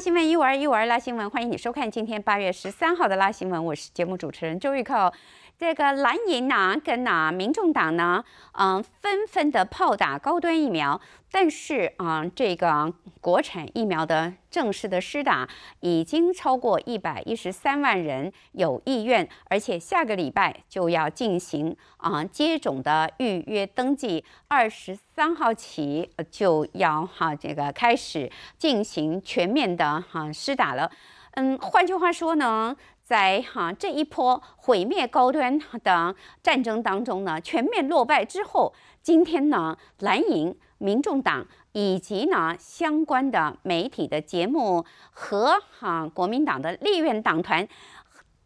新闻一五二一五二拉新闻，欢迎你收看今天八月十三号的拉新闻，我是节目主持人周玉靠。这个蓝营呢跟呢民众党呢，嗯，纷纷的炮打高端疫苗，但是啊，这个国产疫苗的正式的施打已经超过一百一十三万人有意愿，而且下个礼拜就要进行啊接种的预约登记，二十三号起就要哈这个开始进行全面的哈施打了，嗯，换句话说呢。在哈这一波毁灭高端的战争当中呢，全面落败之后，今天呢，蓝营、民众党以及呢相关的媒体的节目和哈国民党的立院党团，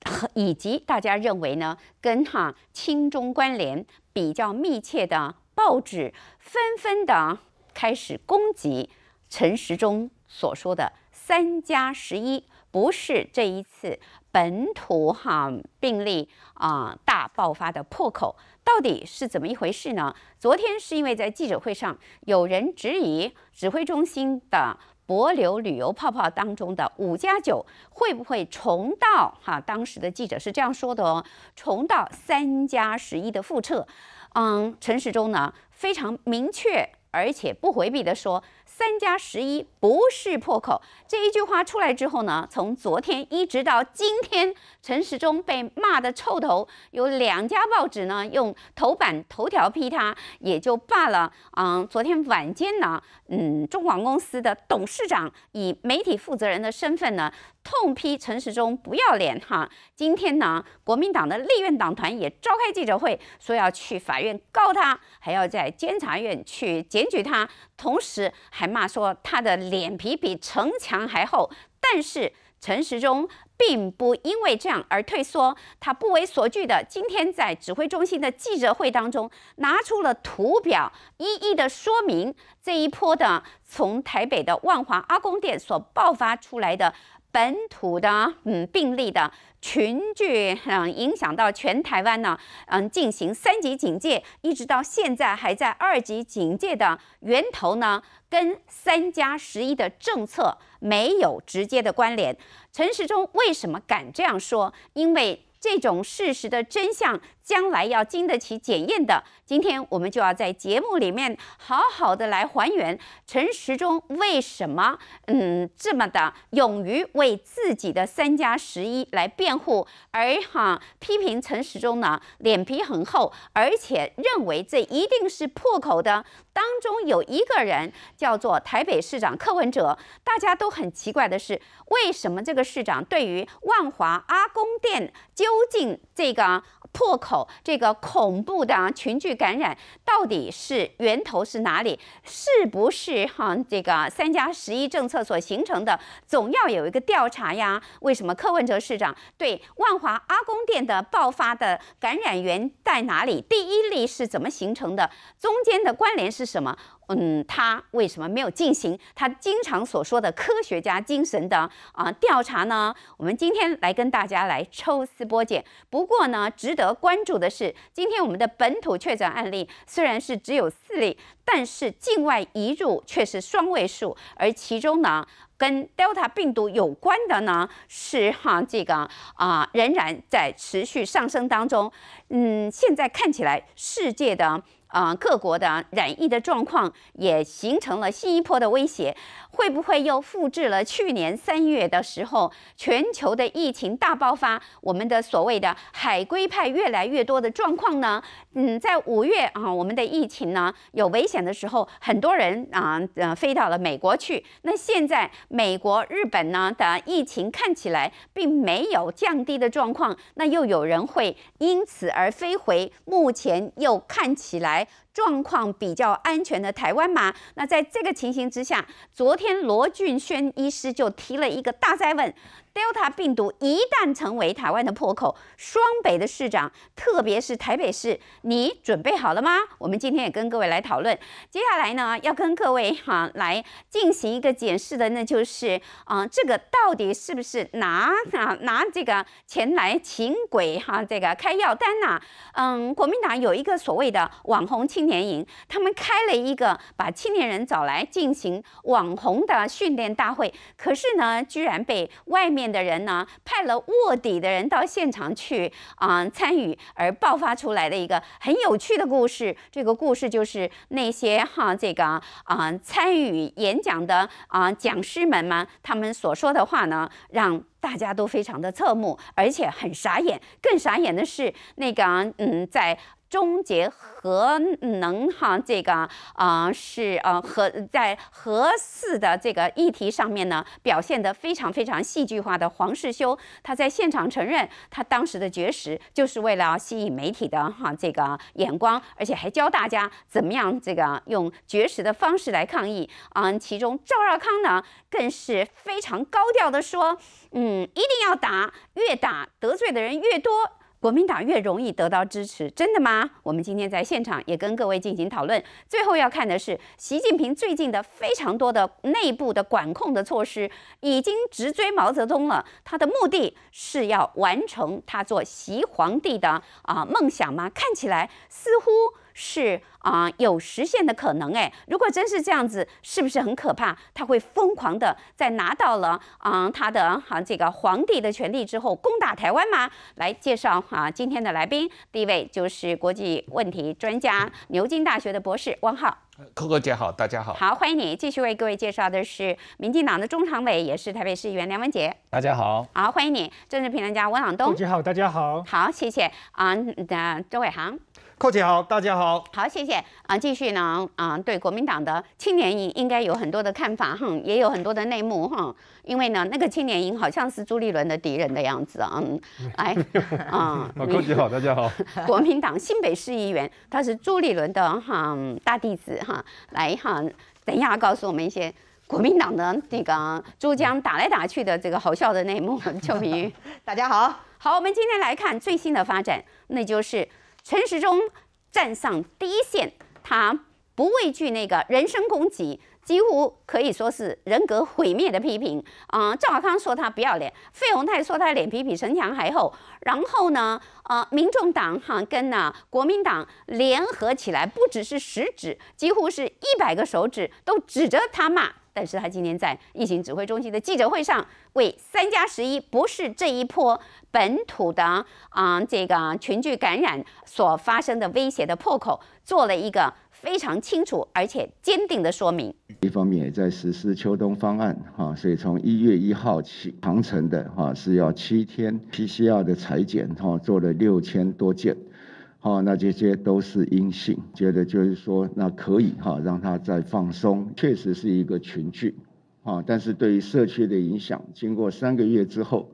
和以及大家认为呢跟哈亲中关联比较密切的报纸，纷纷的开始攻击陈时中所说的“三加十一”不是这一次。本土哈病例啊大爆发的破口到底是怎么一回事呢？昨天是因为在记者会上有人质疑指挥中心的博流旅游泡泡当中的五加九会不会重到哈？当时的记者是这样说的哦，重到三加十一的复测。嗯，陈时忠呢非常明确而且不回避的说。三加十一不是破口这一句话出来之后呢，从昨天一直到今天，陈时中被骂的臭头。有两家报纸呢用头版头条批他也就罢了，嗯，昨天晚间呢，嗯，中广公司的董事长以媒体负责人的身份呢。痛批陈时中不要脸哈！今天呢，国民党的立院党团也召开记者会，说要去法院告他，还要在监察院去检举他，同时还骂说他的脸皮比城墙还厚。但是陈时中并不因为这样而退缩，他不为所惧的，今天在指挥中心的记者会当中，拿出了图表，一一的说明这一波的从台北的万华阿公店所爆发出来的。本土的嗯病例的群聚，嗯影响到全台湾呢，嗯进行三级警戒，一直到现在还在二级警戒的源头呢，跟“三加十一”的政策没有直接的关联。陈时中为什么敢这样说？因为这种事实的真相。将来要经得起检验的，今天我们就要在节目里面好好的来还原陈时中为什么嗯这么的勇于为自己的三加十一来辩护，而哈批评陈时中呢脸皮很厚，而且认为这一定是破口的。当中有一个人叫做台北市长柯文哲，大家都很奇怪的是，为什么这个市长对于万华阿公店究竟这个？破口这个恐怖的群聚感染到底是源头是哪里？是不是哈这个三加十一政策所形成的？总要有一个调查呀。为什么柯文哲市长对万华阿公店的爆发的感染源在哪里？第一例是怎么形成的？中间的关联是什么？嗯，他为什么没有进行他经常所说的科学家精神的啊调查呢？我们今天来跟大家来抽丝剥茧。不过呢，值得关注的是，今天我们的本土确诊案例虽然是只有四例，但是境外移入却是双位数，而其中呢，跟 Delta 病毒有关的呢，是哈这个啊仍然在持续上升当中。嗯，现在看起来世界的。啊，各国的染疫的状况也形成了新一波的威胁，会不会又复制了去年三月的时候全球的疫情大爆发？我们的所谓的海归派越来越多的状况呢？嗯，在五月啊，我们的疫情呢有危险的时候，很多人啊呃飞到了美国去。那现在美国、日本呢的疫情看起来并没有降低的状况，那又有人会因此而飞回？目前又看起来。状况比较安全的台湾马，那在这个情形之下，昨天罗俊轩医师就提了一个大哉问。Delta 病毒一旦成为台湾的破口，双北的市长，特别是台北市，你准备好了吗？我们今天也跟各位来讨论。接下来呢，要跟各位哈来进行一个解释的，那就是啊，这个到底是不是拿啊拿这个前来请鬼哈这个开药单呐？嗯，国民党有一个所谓的网红青年营，他们开了一个把青年人找来进行网红的训练大会，可是呢，居然被外面。面的人呢，派了卧底的人到现场去啊参与，而爆发出来的一个很有趣的故事。这个故事就是那些哈这个啊参与演讲的啊讲师们嘛，他们所说的话呢，让大家都非常的侧目，而且很傻眼。更傻眼的是那个嗯，在。终结核能哈，这个啊是呃核在核四的这个议题上面呢，表现得非常非常戏剧化的黄世修，他在现场承认他当时的绝食就是为了吸引媒体的哈这个眼光，而且还教大家怎么样这个用绝食的方式来抗议嗯，其中赵少康呢，更是非常高调的说，嗯，一定要打，越打得罪的人越多。国民党越容易得到支持，真的吗？我们今天在现场也跟各位进行讨论。最后要看的是，习近平最近的非常多的内部的管控的措施，已经直追毛泽东了。他的目的是要完成他做习皇帝的啊梦想吗？看起来似乎。是啊，有实现的可能哎。如果真是这样子，是不是很可怕？他会疯狂的在拿到了啊他的啊这个皇帝的权利之后，攻打台湾吗？来介绍啊今天的来宾，第一位就是国际问题专家、牛津大学的博士汪浩。c 哥姐好，大家好。好，欢迎你。继续为各位介绍的是民进党的中常委，也是台北市议员梁文杰。大家好。好，欢迎你。政治评论家温朗东。你好，大家好。好，谢谢啊。周伟航。寇姐好，大家好，好谢谢啊，继续呢啊，对国民党的青年营应该有很多的看法，哈，也有很多的内幕哈，因为呢，那个青年营好像是朱立伦的敌人的样子 啊，来啊，寇姐好，大家好，国民党新北市议员，他是朱立伦的哈大弟子哈，来哈，等一下告诉我们一些国民党的那个珠江打来打去的这个好笑的内幕，邱明 大家好，好，我们今天来看最新的发展，那就是。陈时中站上第一线，他不畏惧那个人身攻击，几乎可以说是人格毁灭的批评啊！赵少康说他不要脸，费鸿泰说他脸皮比城墙还厚，然后呢，呃，民众党哈跟呢国民党联合起来，不只是食指，几乎是一百个手指都指着他骂。但是他今天在疫情指挥中心的记者会上，为“三加十一”不是这一波本土的啊这个群聚感染所发生的威胁的破口，做了一个非常清楚而且坚定的说明。一方面也在实施秋冬方案哈，所以从一月一号起，长城的哈是要七天 PCR 的裁剪哈，做了六千多件。好，那这些都是阴性，觉得就是说，那可以哈，让他再放松，确实是一个群聚，啊，但是对于社区的影响，经过三个月之后，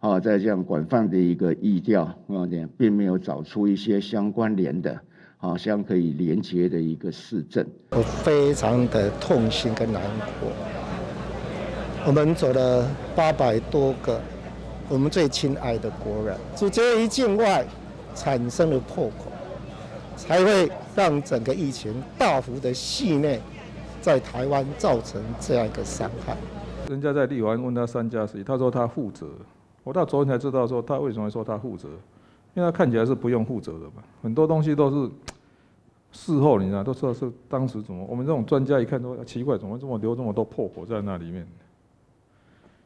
啊，在这样广泛的一个疫调啊点，并没有找出一些相关联的，啊，相可以连接的一个市镇。我非常的痛心跟难过，我们走了八百多个，我们最亲爱的国人，直这一境外。产生了破口，才会让整个疫情大幅的肆内，在台湾造成这样一个伤害。人家在立完问他三家十一，他说他负责。我到昨天才知道说他为什么说他负责，因为他看起来是不用负责的嘛。很多东西都是事后，你知道都道是当时怎么？我们这种专家一看都奇怪，怎么这么留这么多破口在那里面？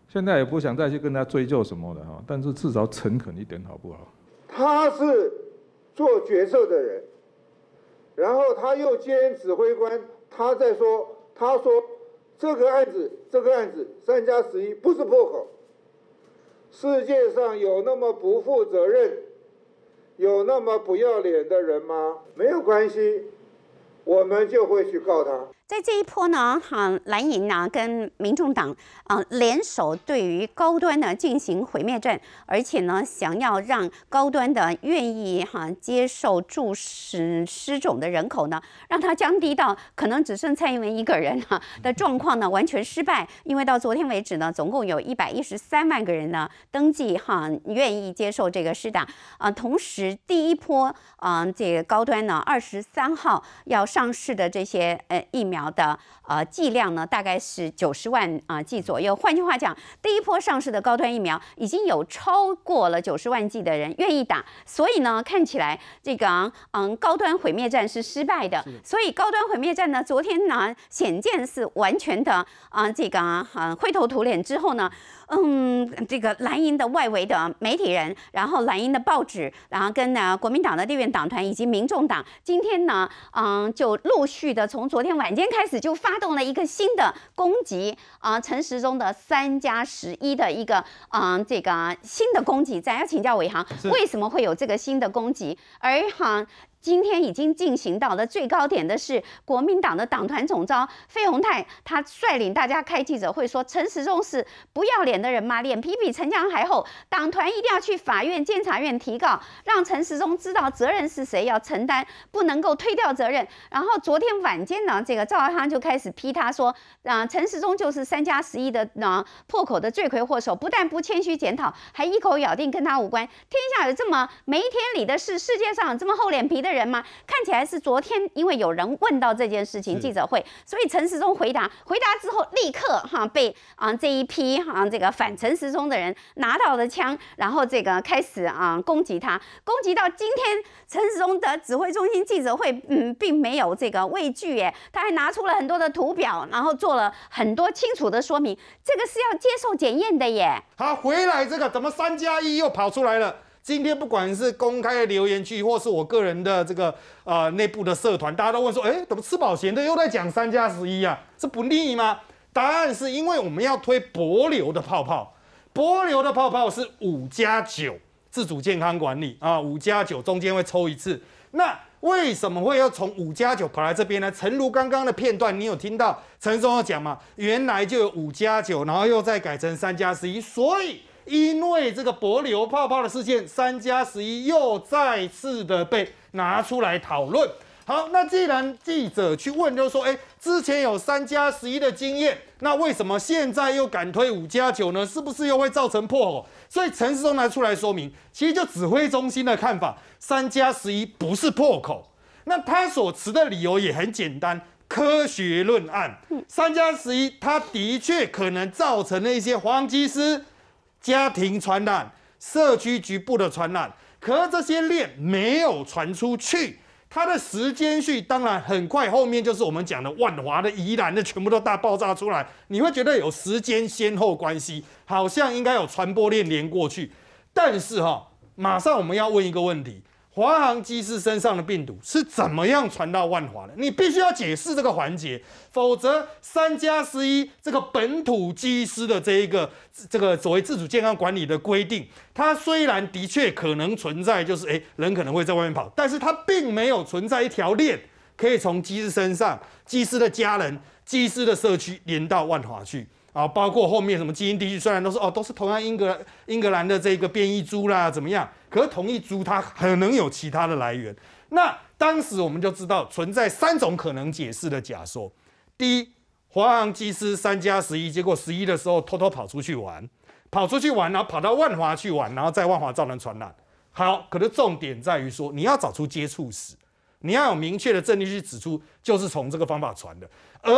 现在也不想再去跟他追究什么的哈，但是至少诚恳一点好不好？他是做决策的人，然后他又兼指挥官。他在说：“他说这个案子，这个案子三加十一不是破口。世界上有那么不负责任、有那么不要脸的人吗？没有关系，我们就会去告他。”在这一波呢，哈蓝营呢跟民众党啊联手，对于高端呢进行毁灭战，而且呢想要让高端的愿意哈接受注失失种的人口呢，让它降低到可能只剩蔡英文一个人哈的状况呢，完全失败。因为到昨天为止呢，总共有一百一十三万个人呢登记哈愿意接受这个施打啊。同时，第一波啊这个高端呢，二十三号要上市的这些呃疫苗。苗的呃剂量呢，大概是九十万啊剂左右。换句话讲，第一波上市的高端疫苗，已经有超过了九十万剂的人愿意打，所以呢，看起来这个嗯高端毁灭战是失败的。所以高端毁灭战呢，昨天呢显见是完全的啊这个啊、灰头土脸之后呢。嗯，这个蓝营的外围的媒体人，然后蓝营的报纸，然后跟呢国民党的立院党团以及民众党，今天呢，嗯，就陆续的从昨天晚间开始就发动了一个新的攻击啊，陈时中的三加十一的一个啊，这个新的攻击战，要请教伟航，为什么会有这个新的攻击？而航。今天已经进行到了最高点的是国民党的党团总召费鸿泰，他率领大家开记者会说：“陈时中是不要脸的人吗？脸皮比城墙还厚。党团一定要去法院、监察院提告，让陈时中知道责任是谁要承担，不能够推掉责任。”然后昨天晚间呢，这个赵少康就开始批他说：“啊，陈时中就是三加十一的呢破口的罪魁祸首，不但不谦虚检讨，还一口咬定跟他无关。天下有这么没天理的事？世界上这么厚脸皮的人？”人吗？看起来是昨天，因为有人问到这件事情记者会，所以陈时中回答，回答之后立刻哈被啊这一批哈这个反陈时中的人拿到了枪，然后这个开始啊攻击他，攻击到今天陈时中的指挥中心记者会，嗯，并没有这个畏惧耶，他还拿出了很多的图表，然后做了很多清楚的说明，这个是要接受检验的耶。他回来这个怎么三加一又跑出来了？今天不管是公开的留言区，或是我个人的这个呃内部的社团，大家都问说，哎，怎么吃饱闲的又在讲三加十一啊？这不利吗？答案是因为我们要推薄流的泡泡，薄流的泡泡是五加九自主健康管理啊，五加九中间会抽一次。那为什么会要从五加九跑来这边呢？陈如刚刚的片段你有听到陈松要讲吗？原来就有五加九，然后又再改成三加十一，所以。因为这个柏油泡泡的事件，三加十一又再次的被拿出来讨论。好，那既然记者去问，就说：哎，之前有三加十一的经验，那为什么现在又敢推五加九呢？是不是又会造成破口？所以陈世忠拿出来说明，其实就指挥中心的看法，三加十一不是破口。那他所持的理由也很简单，科学论案。三加十一，它的确可能造成了一些黄金师。家庭传染、社区局部的传染，可是这些链没有传出去，它的时间序当然很快，后面就是我们讲的万华的宜兰的，全部都大爆炸出来，你会觉得有时间先后关系，好像应该有传播链连过去，但是哈，马上我们要问一个问题。华航机师身上的病毒是怎么样传到万华的？你必须要解释这个环节，否则三加十一这个本土机师的这一个这个所谓自主健康管理的规定，它虽然的确可能存在，就是诶人可能会在外面跑，但是它并没有存在一条链，可以从机师身上、机师的家人、机师的社区连到万华去。啊，包括后面什么基因地区，虽然都是哦都是同样英格英格兰的这个变异株啦，怎么样？可是同一株它可能有其他的来源。那当时我们就知道存在三种可能解释的假说：第一，华航机师三加十一，结果十一的时候偷偷跑出去玩，跑出去玩然后跑到万华去玩，然后在万华造成传染。好，可是重点在于说你要找出接触史，你要有明确的证据去指出就是从这个方法传的。而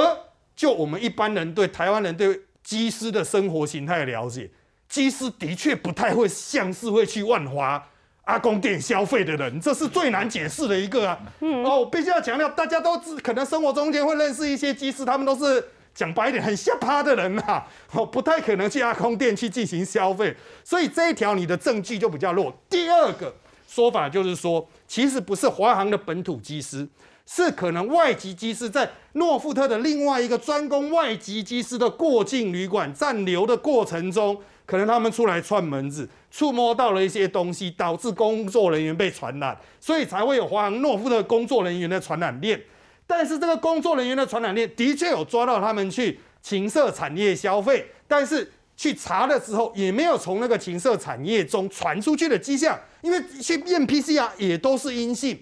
就我们一般人对台湾人对。机师的生活形态了解，机师的确不太会像是会去万华阿公店消费的人，这是最难解释的一个啊。哦，我必须要强调，大家都只可能生活中间会认识一些机师，他们都是讲白一点很下趴的人啊，哦不太可能去阿公店去进行消费，所以这一条你的证据就比较弱。第二个说法就是说，其实不是华航的本土机师。是可能外籍机师在诺富特的另外一个专攻外籍机师的过境旅馆暂留的过程中，可能他们出来串门子，触摸到了一些东西，导致工作人员被传染，所以才会有华航诺夫特工作人员的传染链。但是这个工作人员的传染链的确有抓到他们去情色产业消费，但是去查的时候也没有从那个情色产业中传出去的迹象，因为去验 PCR 也都是阴性。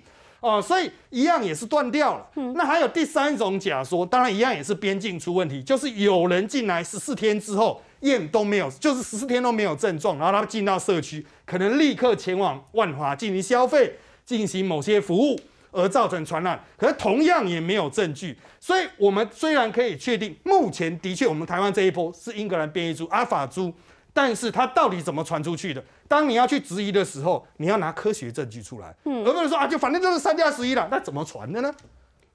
哦，所以一样也是断掉了。那还有第三种假说，当然一样也是边境出问题，就是有人进来十四天之后验都没有，就是十四天都没有症状，然后他进到社区，可能立刻前往万华进行消费、进行某些服务，而造成传染。可是同样也没有证据。所以我们虽然可以确定，目前的确我们台湾这一波是英格兰变异株阿法株。但是它到底怎么传出去的？当你要去质疑的时候，你要拿科学证据出来，而不人说啊，就反正就是三加十一了，那怎么传的呢？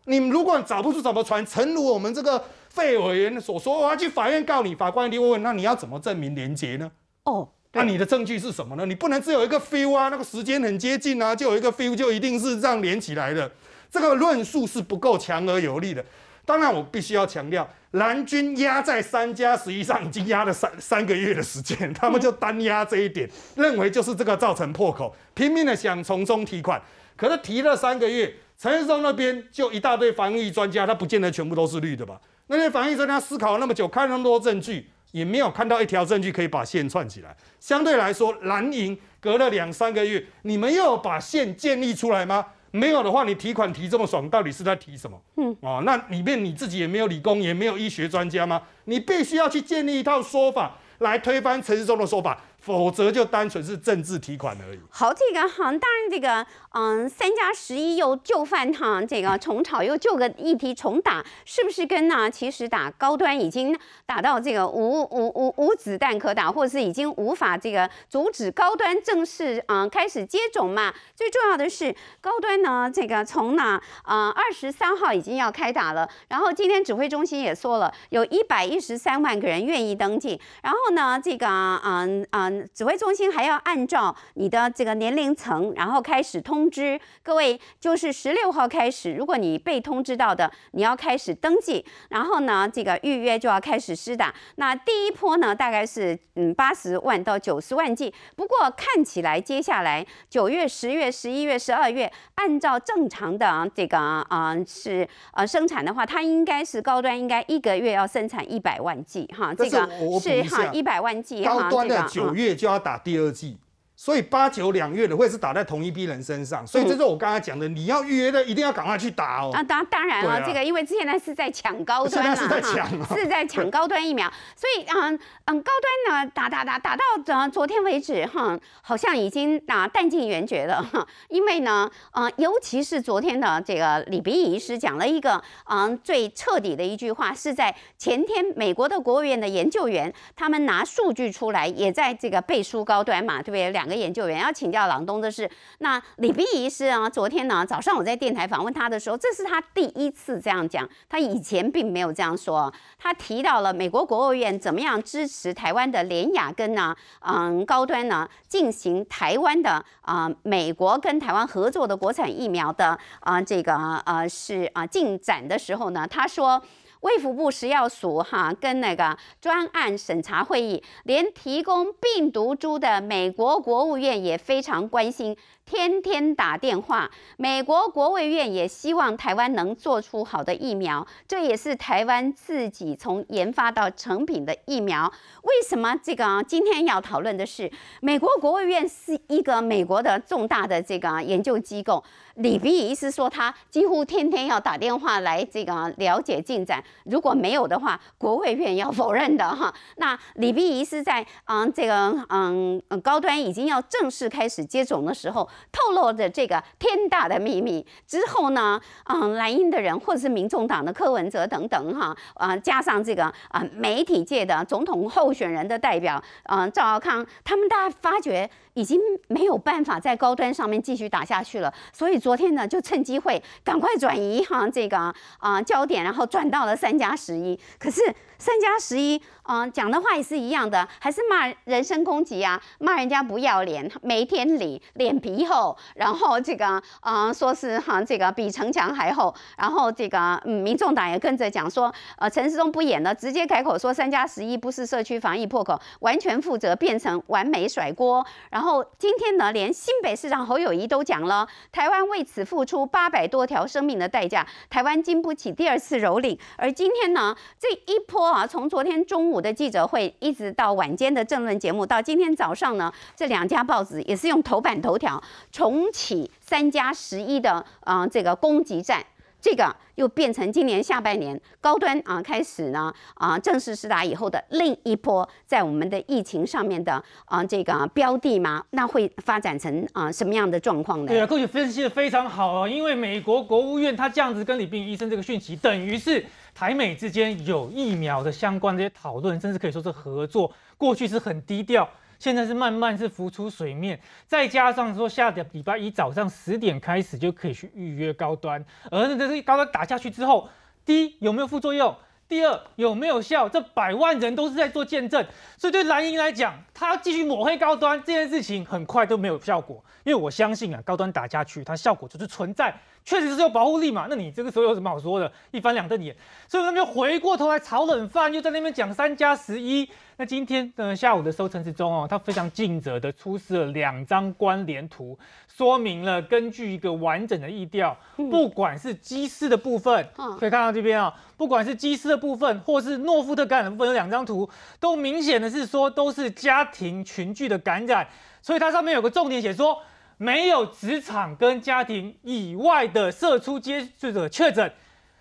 你如果找不出怎么传，诚如我们这个费委员所说，我要去法院告你。法官一定会问，那你要怎么证明连结呢？哦，那你的证据是什么呢？你不能只有一个 feel 啊，那个时间很接近啊，就有一个 feel 就一定是这样连起来的，这个论述是不够强而有力的。当然，我必须要强调。蓝军压在三家，实际上已经压了三三个月的时间，他们就单压这一点，认为就是这个造成破口，拼命的想从中提款。可是提了三个月，陈世忠那边就一大堆防疫专家，他不见得全部都是绿的吧？那些防疫专家思考那么久，看那么多证据，也没有看到一条证据可以把线串起来。相对来说，蓝营隔了两三个月，你们又有把线建立出来吗？没有的话，你提款提这么爽，到底是在提什么？嗯，哦，那里面你自己也没有理工，也没有医学专家吗？你必须要去建立一套说法来推翻陈世忠的说法。否则就单纯是政治提款而已。好，这个哈，当然这个嗯，三加十一又就饭堂，这个重炒又就个议题重打，是不是跟呢？其实打高端已经打到这个无无无无子弹可打，或者是已经无法这个阻止高端正式啊开始接种嘛？最重要的是高端呢，这个从哪啊二十三号已经要开打了，然后今天指挥中心也说了，有一百一十三万个人愿意登记，然后呢这个嗯嗯。指挥中心还要按照你的这个年龄层，然后开始通知各位，就是十六号开始，如果你被通知到的，你要开始登记，然后呢，这个预约就要开始施打。那第一波呢，大概是嗯八十万到九十万剂。不过看起来接下来九月、十月、十一月、十二月，按照正常的这个啊是呃生产的话，它应该是高端，应该一个月要生产一百万剂哈。这个是哈一百万剂哈。高端的九月。月就要打第二季，所以八九两月的会是打在同一批人身上，所以这是我刚才讲的，你要预约的一定要赶快去打哦。啊，当当然了，这个因为之前呢是在抢高端嘛，是在抢，是在抢高端疫苗。所以，嗯嗯，高端呢打打打打到呃昨天为止，哈，好像已经打弹尽援绝了。因为呢，嗯，尤其是昨天的这个李斌医师讲了一个嗯最彻底的一句话，是在前天美国的国务院的研究员他们拿数据出来，也在这个背书高端嘛，对不对？两研究员要请教郎东的是，那李斌医师啊，昨天呢早上我在电台访问他的时候，这是他第一次这样讲，他以前并没有这样说。他提到了美国国务院怎么样支持台湾的联雅跟呢，嗯，高端呢进行台湾的啊，美国跟台湾合作的国产疫苗的啊，这个呃是啊进展的时候呢，他说。卫福部食药署哈跟那个专案审查会议，连提供病毒株的美国国务院也非常关心。天天打电话，美国国务院也希望台湾能做出好的疫苗，这也是台湾自己从研发到成品的疫苗。为什么这个今天要讨论的是美国国务院是一个美国的重大的这个研究机构？李斌仪是说他几乎天天要打电话来这个了解进展，如果没有的话，国务院要否认的哈。那李斌仪是在嗯这个嗯高端已经要正式开始接种的时候。透露着这个天大的秘密之后呢，嗯，蓝营的人或者是民众党的柯文哲等等哈，啊，加上这个啊媒体界的总统候选人的代表嗯，赵少康，他们大家发觉。已经没有办法在高端上面继续打下去了，所以昨天呢就趁机会赶快转移哈这个啊焦点，然后转到了三加十一。可是三加十一嗯，讲的话也是一样的，还是骂人身攻击啊，骂人家不要脸，没天理，脸皮厚，然后这个啊说是哈这个比城墙还厚，然后这个嗯民众党也跟着讲说，呃陈时中不演了，直接改口说三加十一不是社区防疫破口，完全负责变成完美甩锅，然。然后今天呢，连新北市长侯友谊都讲了，台湾为此付出八百多条生命的代价，台湾经不起第二次蹂躏。而今天呢，这一波啊，从昨天中午的记者会，一直到晚间的政论节目，到今天早上呢，这两家报纸也是用头版头条重启“三加十一”的啊这个攻击战。这个又变成今年下半年高端啊开始呢啊正式施打以后的另一波在我们的疫情上面的啊这个标的吗？那会发展成啊什么样的状况呢？对啊，过去分析的非常好啊，因为美国国务院他这样子跟李斌医生这个讯息，等于是台美之间有疫苗的相关这些讨论，甚至可以说是合作，过去是很低调。现在是慢慢是浮出水面，再加上说下个礼拜一早上十点开始就可以去预约高端，而这是高端打下去之后，第一有没有副作用？第二有没有效？这百万人都是在做见证，所以对蓝营来讲。他要继续抹黑高端这件事情，很快都没有效果，因为我相信啊，高端打下去，它效果就是存在，确实是有保护力嘛。那你这个时候有什么好说的？一翻两瞪眼，所以他们就回过头来炒冷饭，又在那边讲三加十一。那今天呃下午的收成之中哦，他非常尽责的出示了两张关联图，说明了根据一个完整的意调，不管是基斯的部分，可以看到这边啊，不管是基斯的部分，或是诺夫特感染的部分，有两张图都明显的是说都是加。庭群聚的感染，所以它上面有个重点写说，没有职场跟家庭以外的社出接触者确诊，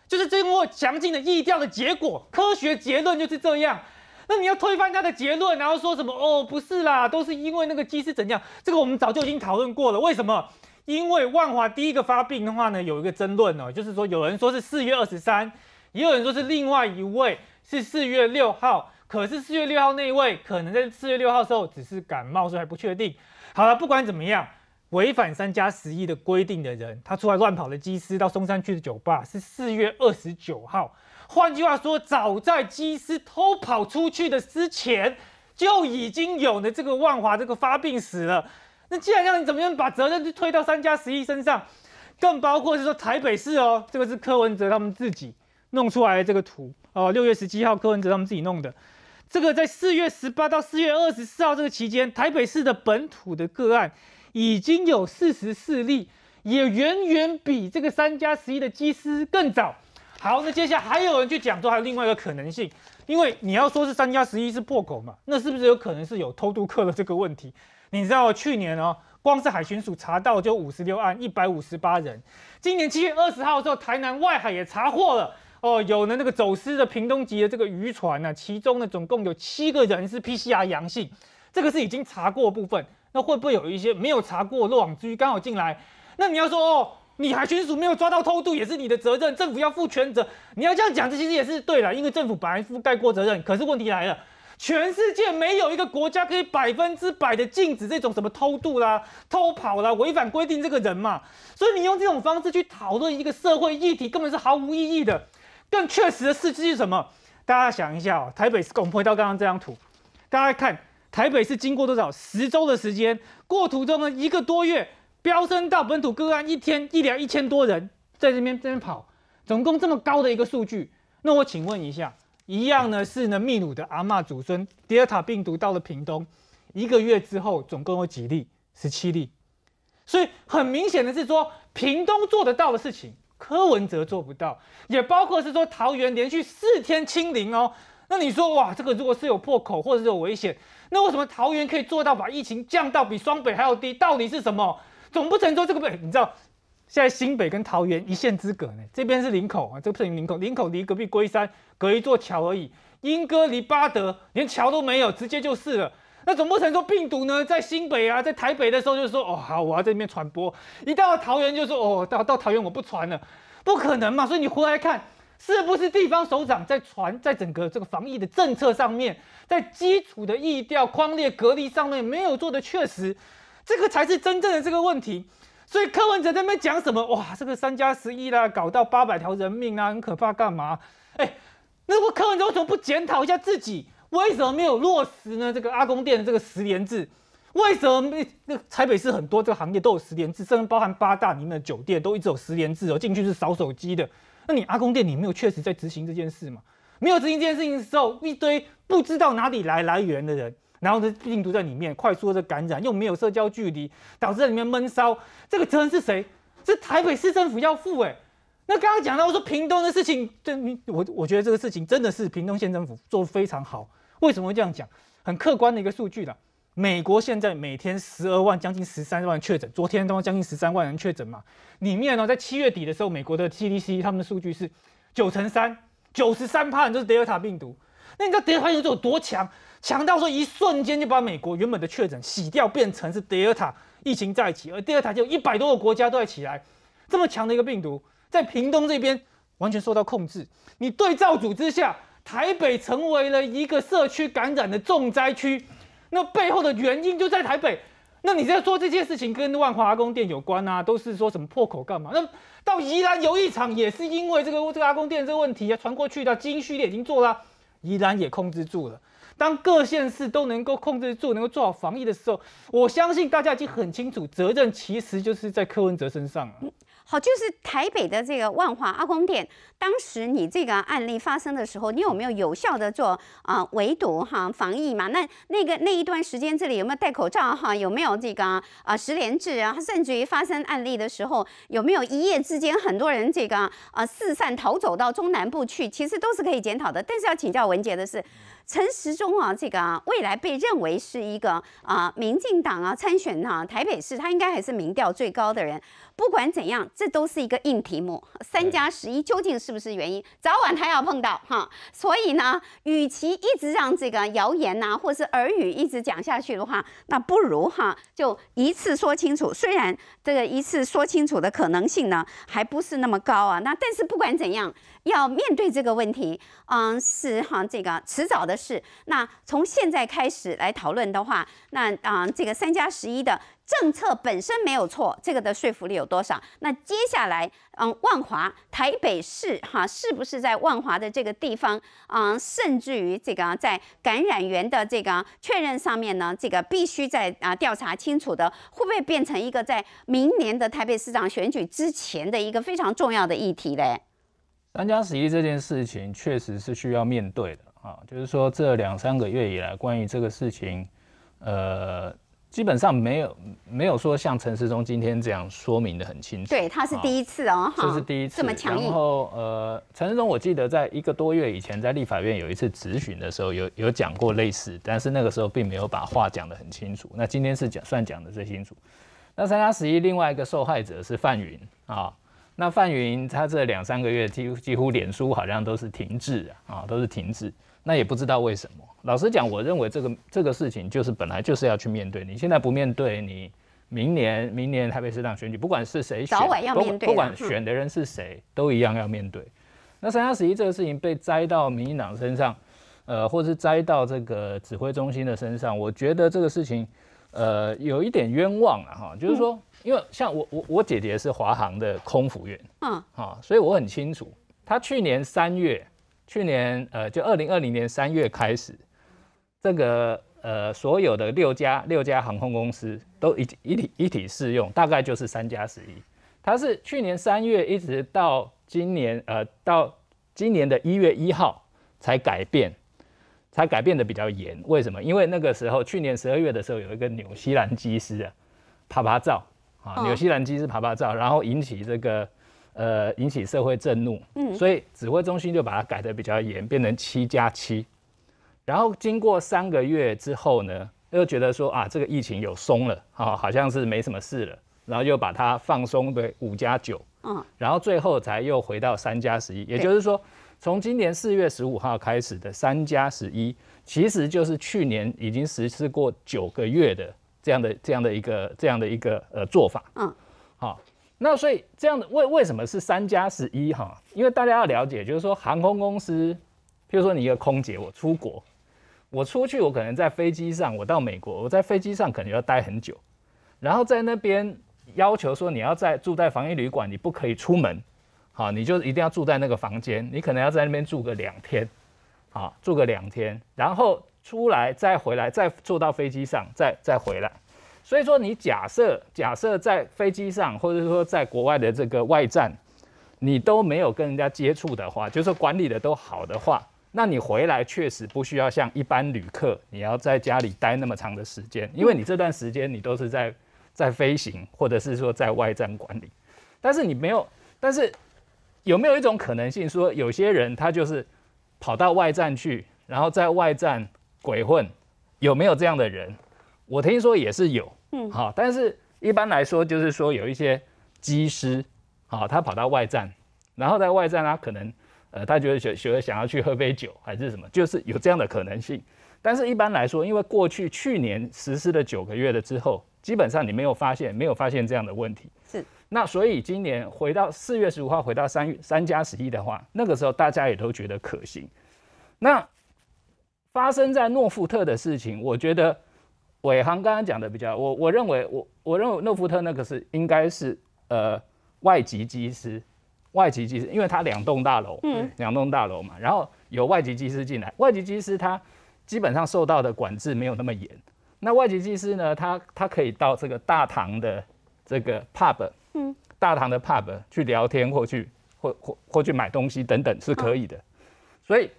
就是经过详尽的意调的结果，科学结论就是这样。那你要推翻他的结论，然后说什么？哦，不是啦，都是因为那个机师怎样？这个我们早就已经讨论过了。为什么？因为万华第一个发病的话呢，有一个争论哦，就是说有人说是四月二十三，也有人说是另外一位是四月六号。可是四月六号那一位，可能在四月六号时候只是感冒，所以还不确定。好了，不管怎么样，违反三加十一的规定的人，他出来乱跑的机师到松山区的酒吧是四月二十九号。换句话说，早在机师偷跑出去的之前，就已经有了这个万华这个发病史了。那既然这样，你怎么样把责任就推到三加十一身上？更包括是说台北市哦，这个是柯文哲他们自己弄出来的这个图哦，六月十七号柯文哲他们自己弄的。这个在四月十八到四月二十四号这个期间，台北市的本土的个案已经有四十四例，也远远比这个三加十一的机师更早。好，那接下来还有人去讲说还有另外一个可能性，因为你要说是三加十一是破口嘛，那是不是有可能是有偷渡客的这个问题？你知道去年哦，光是海巡署查到就五十六案一百五十八人，今年七月二十号的时候，台南外海也查获了。哦，有呢，那个走私的屏东籍的这个渔船呢，其中呢总共有七个人是 PCR 阳性，这个是已经查过部分。那会不会有一些没有查过落网之鱼刚好进来？那你要说哦，你海巡署没有抓到偷渡也是你的责任，政府要负全责。你要这样讲，这其实也是对了，因为政府本来覆盖过责任。可是问题来了，全世界没有一个国家可以百分之百的禁止这种什么偷渡啦、偷跑啦、违反规定这个人嘛。所以你用这种方式去讨论一个社会议题，根本是毫无意义的。更确实的事迹是什么？大家想一下哦，台北，我们回到刚刚这张图，大家看，台北是经过多少十周的时间，过途中呢一个多月，飙升到本土个案一天一两一千多人在这边这边跑，总共这么高的一个数据。那我请问一下，一样呢是呢秘鲁的阿妈祖孙 Delta 病毒到了屏东，一个月之后总共有几例？十七例。所以很明显的是说，屏东做得到的事情。柯文哲做不到，也包括是说桃园连续四天清零哦。那你说哇，这个如果是有破口或者是有危险，那为什么桃园可以做到把疫情降到比双北还要低？到底是什么？总不成说这个北，你知道现在新北跟桃园一线之隔呢？这边是林口啊，这不是林口，林口离隔壁龟山隔一座桥而已。莺歌离巴德连桥都没有，直接就是了。那总不成说病毒呢，在新北啊，在台北的时候就说哦好，我要在那边传播，一到桃园就说哦到到桃园我不传了，不可能嘛？所以你回来看，是不是地方首长在传，在整个这个防疫的政策上面，在基础的疫调、框列、隔离上面没有做的确实，这个才是真正的这个问题。所以柯文哲在那边讲什么哇？这个三加十一啦，搞到八百条人命啊，很可怕，干嘛？哎，那我柯文哲为什么不检讨一下自己？为什么没有落实呢？这个阿公店的这个十连制，为什么那台北市很多这个行业都有十连制，甚至包含八大里面的酒店都一直有十连制哦，进去是扫手机的。那你阿公店你没有确实在执行这件事吗？没有执行这件事情的时候，一堆不知道哪里来来源的人，然后这病毒在里面快速的感染，又没有社交距离，导致在里面闷烧，这个责任是谁？这台北市政府要负哎。那刚刚讲到我说屏东的事情，这我我觉得这个事情真的是屏东县政府做非常好。为什么会这样讲？很客观的一个数据了。美国现在每天十二万，将近十三万人确诊。昨天都将近十三万人确诊嘛。里面呢，在七月底的时候，美国的 CDC 他们的数据是九成三，九十三趴，就是德尔塔病毒。那你知道德尔塔病毒有多强？强到说一瞬间就把美国原本的确诊洗掉，变成是德尔塔疫情再起。而德尔塔就一百多个国家都在起来。这么强的一个病毒，在屏东这边完全受到控制。你对照组之下。台北成为了一个社区感染的重灾区，那背后的原因就在台北。那你在说这些事情跟万华公店有关啊，都是说什么破口干嘛？那到宜兰有一场也是因为这个这个阿公店这个问题啊传过去的，基因序列已经做了，宜兰也控制住了。当各县市都能够控制住、能够做好防疫的时候，我相信大家已经很清楚，责任其实就是在柯文哲身上了。好，就是台北的这个万华阿公店，当时你这个案例发生的时候，你有没有有效的做啊围堵哈防疫嘛？那那个那一段时间，这里有没有戴口罩哈？有没有这个啊十连制啊？甚至于发生案例的时候，有没有一夜之间很多人这个啊四散逃走到中南部去？其实都是可以检讨的。但是要请教文杰的是，陈时中啊，这个未来被认为是一个啊民进党啊参选啊台北市，他应该还是民调最高的人。不管怎样，这都是一个硬题目。三加十一究竟是不是原因？早晚他要碰到哈。所以呢，与其一直让这个谣言呐，或是耳语一直讲下去的话，那不如哈，就一次说清楚。虽然这个一次说清楚的可能性呢，还不是那么高啊。那但是不管怎样，要面对这个问题，嗯，是哈，这个迟早的事。那从现在开始来讨论的话，那啊，这个三加十一的。政策本身没有错，这个的说服力有多少？那接下来，嗯，万华台北市哈，是不是在万华的这个地方，嗯，甚至于这个在感染源的这个确认上面呢？这个必须在啊调查清楚的，会不会变成一个在明年的台北市长选举之前的一个非常重要的议题嘞？三家十一这件事情确实是需要面对的啊，就是说这两三个月以来关于这个事情，呃。基本上没有没有说像陈世忠今天这样说明的很清楚，对，他是第一次哦，这是第一次，这么强硬。然后呃，陈世忠我记得在一个多月以前在立法院有一次质询的时候有有讲过类似，但是那个时候并没有把话讲得很清楚。那今天是讲算讲的最清楚。那三加十一另外一个受害者是范云啊，那范云他这两三个月几几乎脸书好像都是停滞啊，啊都是停滞。那也不知道为什么。老实讲，我认为这个这个事情就是本来就是要去面对。你现在不面对，你明年明年台北市长选举，不管是谁选，不管选的人是谁，都一样要面对。那三加十一这个事情被栽到民进党身上，呃，或是栽到这个指挥中心的身上，我觉得这个事情呃有一点冤枉了哈。就是说，因为像我我我姐姐是华航的空服员，嗯，啊，所以我很清楚，她去年三月。去年，呃，就二零二零年三月开始，这个，呃，所有的六家六家航空公司都一一体一体适用，大概就是三加十一。它是去年三月一直到今年，呃，到今年的一月一号才改变，才改变的比较严。为什么？因为那个时候去年十二月的时候有一个纽西兰机师啊啪啪照啊，纽西兰机师啪啪照，然后引起这个。呃，引起社会震怒，嗯，所以指挥中心就把它改的比较严，变成七加七，然后经过三个月之后呢，又觉得说啊，这个疫情有松了，啊，好像是没什么事了，然后又把它放松，对，五加九，嗯，然后最后才又回到三加十一，也就是说，从今年四月十五号开始的三加十一，其实就是去年已经实施过九个月的这样的这样的一个这样的一个呃做法，嗯，好。那所以这样的为为什么是三加十一哈？因为大家要了解，就是说航空公司，譬如说你一个空姐，我出国，我出去我可能在飞机上，我到美国，我在飞机上可能要待很久，然后在那边要求说你要在住在防疫旅馆，你不可以出门，好，你就一定要住在那个房间，你可能要在那边住个两天，好，住个两天，然后出来再回来，再坐到飞机上，再再回来。所以说，你假设假设在飞机上，或者说在国外的这个外站，你都没有跟人家接触的话，就是管理的都好的话，那你回来确实不需要像一般旅客，你要在家里待那么长的时间，因为你这段时间你都是在在飞行，或者是说在外站管理，但是你没有，但是有没有一种可能性，说有些人他就是跑到外站去，然后在外站鬼混，有没有这样的人？我听说也是有，嗯，好，但是一般来说就是说有一些机师，好，他跑到外站，然后在外站他可能，呃，他觉得学学想要去喝杯酒还是什么，就是有这样的可能性。但是一般来说，因为过去去年实施了九个月了之后，基本上你没有发现，没有发现这样的问题。是，那所以今年回到四月十五号，回到三三加十一的话，那个时候大家也都觉得可行。那发生在诺富特的事情，我觉得。伟航刚刚讲的比较，我我认为我我认为诺福特那个是应该是呃外籍技师，外籍技师，因为它两栋大楼，嗯，两栋大楼嘛，然后有外籍技师进来，外籍技师他基本上受到的管制没有那么严，那外籍技师呢，他他可以到这个大堂的这个 pub，嗯，大堂的 pub 去聊天或去或或或去买东西等等是可以的，所以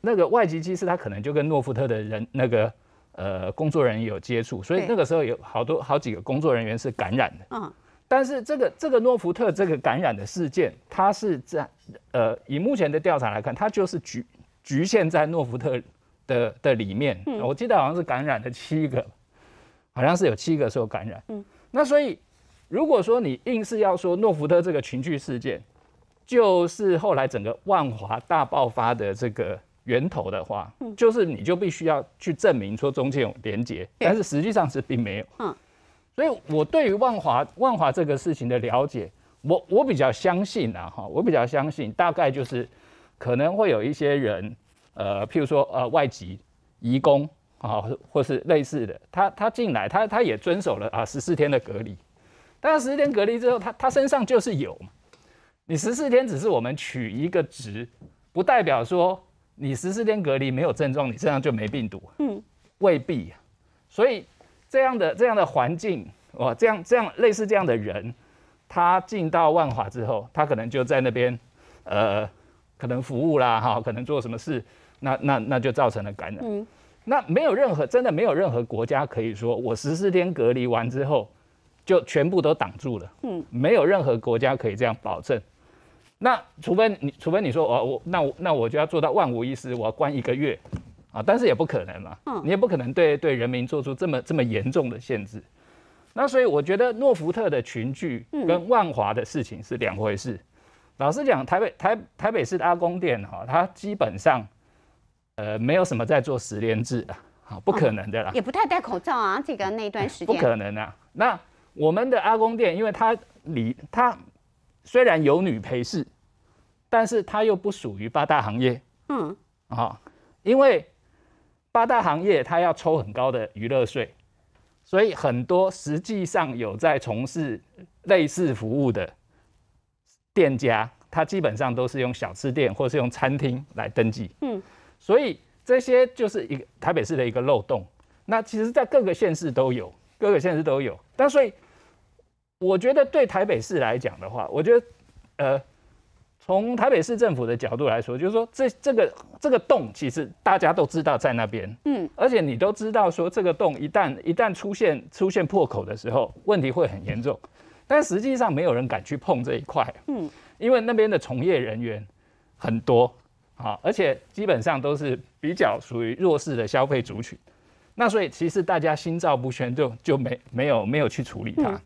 那个外籍技师他可能就跟诺福特的人那个。呃，工作人员有接触，所以那个时候有好多好几个工作人员是感染的。嗯，但是这个这个诺福特这个感染的事件，它是在呃以目前的调查来看，它就是局局限在诺福特的的里面。嗯，我记得好像是感染了七个，好像是有七个受感染。嗯，那所以如果说你硬是要说诺福特这个群聚事件，就是后来整个万华大爆发的这个。源头的话，就是你就必须要去证明说中间有连接，但是实际上是并没有。嗯，所以我对于万华万华这个事情的了解，我我比较相信啊哈，我比较相信，大概就是可能会有一些人，呃，譬如说呃外籍移工啊，或是类似的，他他进来，他他也遵守了啊十四天的隔离，但是十四天隔离之后，他他身上就是有嘛，你十四天只是我们取一个值，不代表说。你十四天隔离没有症状，你身上就没病毒？嗯，未必。所以这样的这样的环境，哇，这样这样类似这样的人，他进到万华之后，他可能就在那边，呃，可能服务啦，哈，可能做什么事，那那那就造成了感染。那没有任何真的没有任何国家可以说，我十四天隔离完之后就全部都挡住了。嗯，没有任何国家可以这样保证。那除非你，除非你说哦，我那我那我就要做到万无一失，我要关一个月，啊，但是也不可能嘛，你也不可能对对人民做出这么这么严重的限制。那所以我觉得诺福特的群聚跟万华的事情是两回事。老实讲，台北台台北市的阿公店哈，它基本上呃没有什么在做十连制的，好不可能的啦。也不太戴口罩啊，这个那段时间。不可能啊！那我们的阿公店，因为它里它。虽然有女陪侍，但是它又不属于八大行业。嗯啊，因为八大行业它要抽很高的娱乐税，所以很多实际上有在从事类似服务的店家，它基本上都是用小吃店或是用餐厅来登记。嗯，所以这些就是一个台北市的一个漏洞。那其实，在各个县市都有，各个县市都有。但所以。我觉得对台北市来讲的话，我觉得，呃，从台北市政府的角度来说，就是说这这个这个洞其实大家都知道在那边，嗯，而且你都知道说这个洞一旦一旦出现出现破口的时候，问题会很严重，但实际上没有人敢去碰这一块，嗯，因为那边的从业人员很多啊，而且基本上都是比较属于弱势的消费族群，那所以其实大家心照不宣，就就没没有没有去处理它。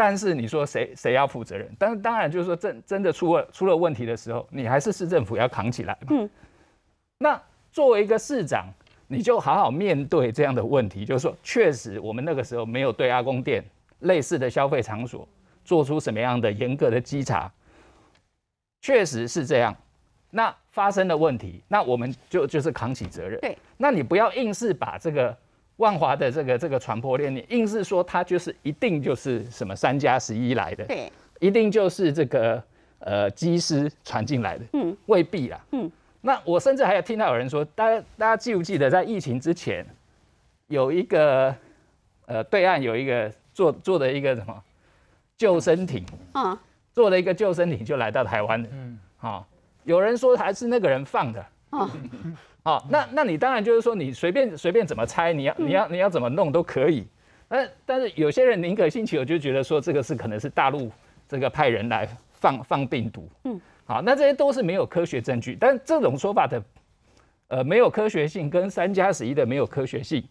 但是你说谁谁要负责任？但是当然就是说真真的出了出了问题的时候，你还是市政府要扛起来嘛。嗯。那作为一个市长，你就好好面对这样的问题，就是说确实我们那个时候没有对阿公店类似的消费场所做出什么样的严格的稽查，确实是这样。那发生的问题，那我们就就是扛起责任。对。那你不要硬是把这个。万华的这个这个传播链，你硬是说它就是一定就是什么三加十一来的？对，一定就是这个呃机师传进来的？嗯，未必啦。嗯，那我甚至还有听到有人说，大家大家记不记得在疫情之前，有一个呃对岸有一个做做的一个什么救生艇？嗯，做了一个救生艇就来到台湾的。嗯，好，有人说还是那个人放的。哦，那那你当然就是说，你随便随便怎么猜，你要你要你要怎么弄都可以。但但是有些人宁可信其有，就觉得说这个是可能是大陆这个派人来放放病毒。嗯。好，那这些都是没有科学证据，但这种说法的呃没有科学性，跟三加十一的没有科学性，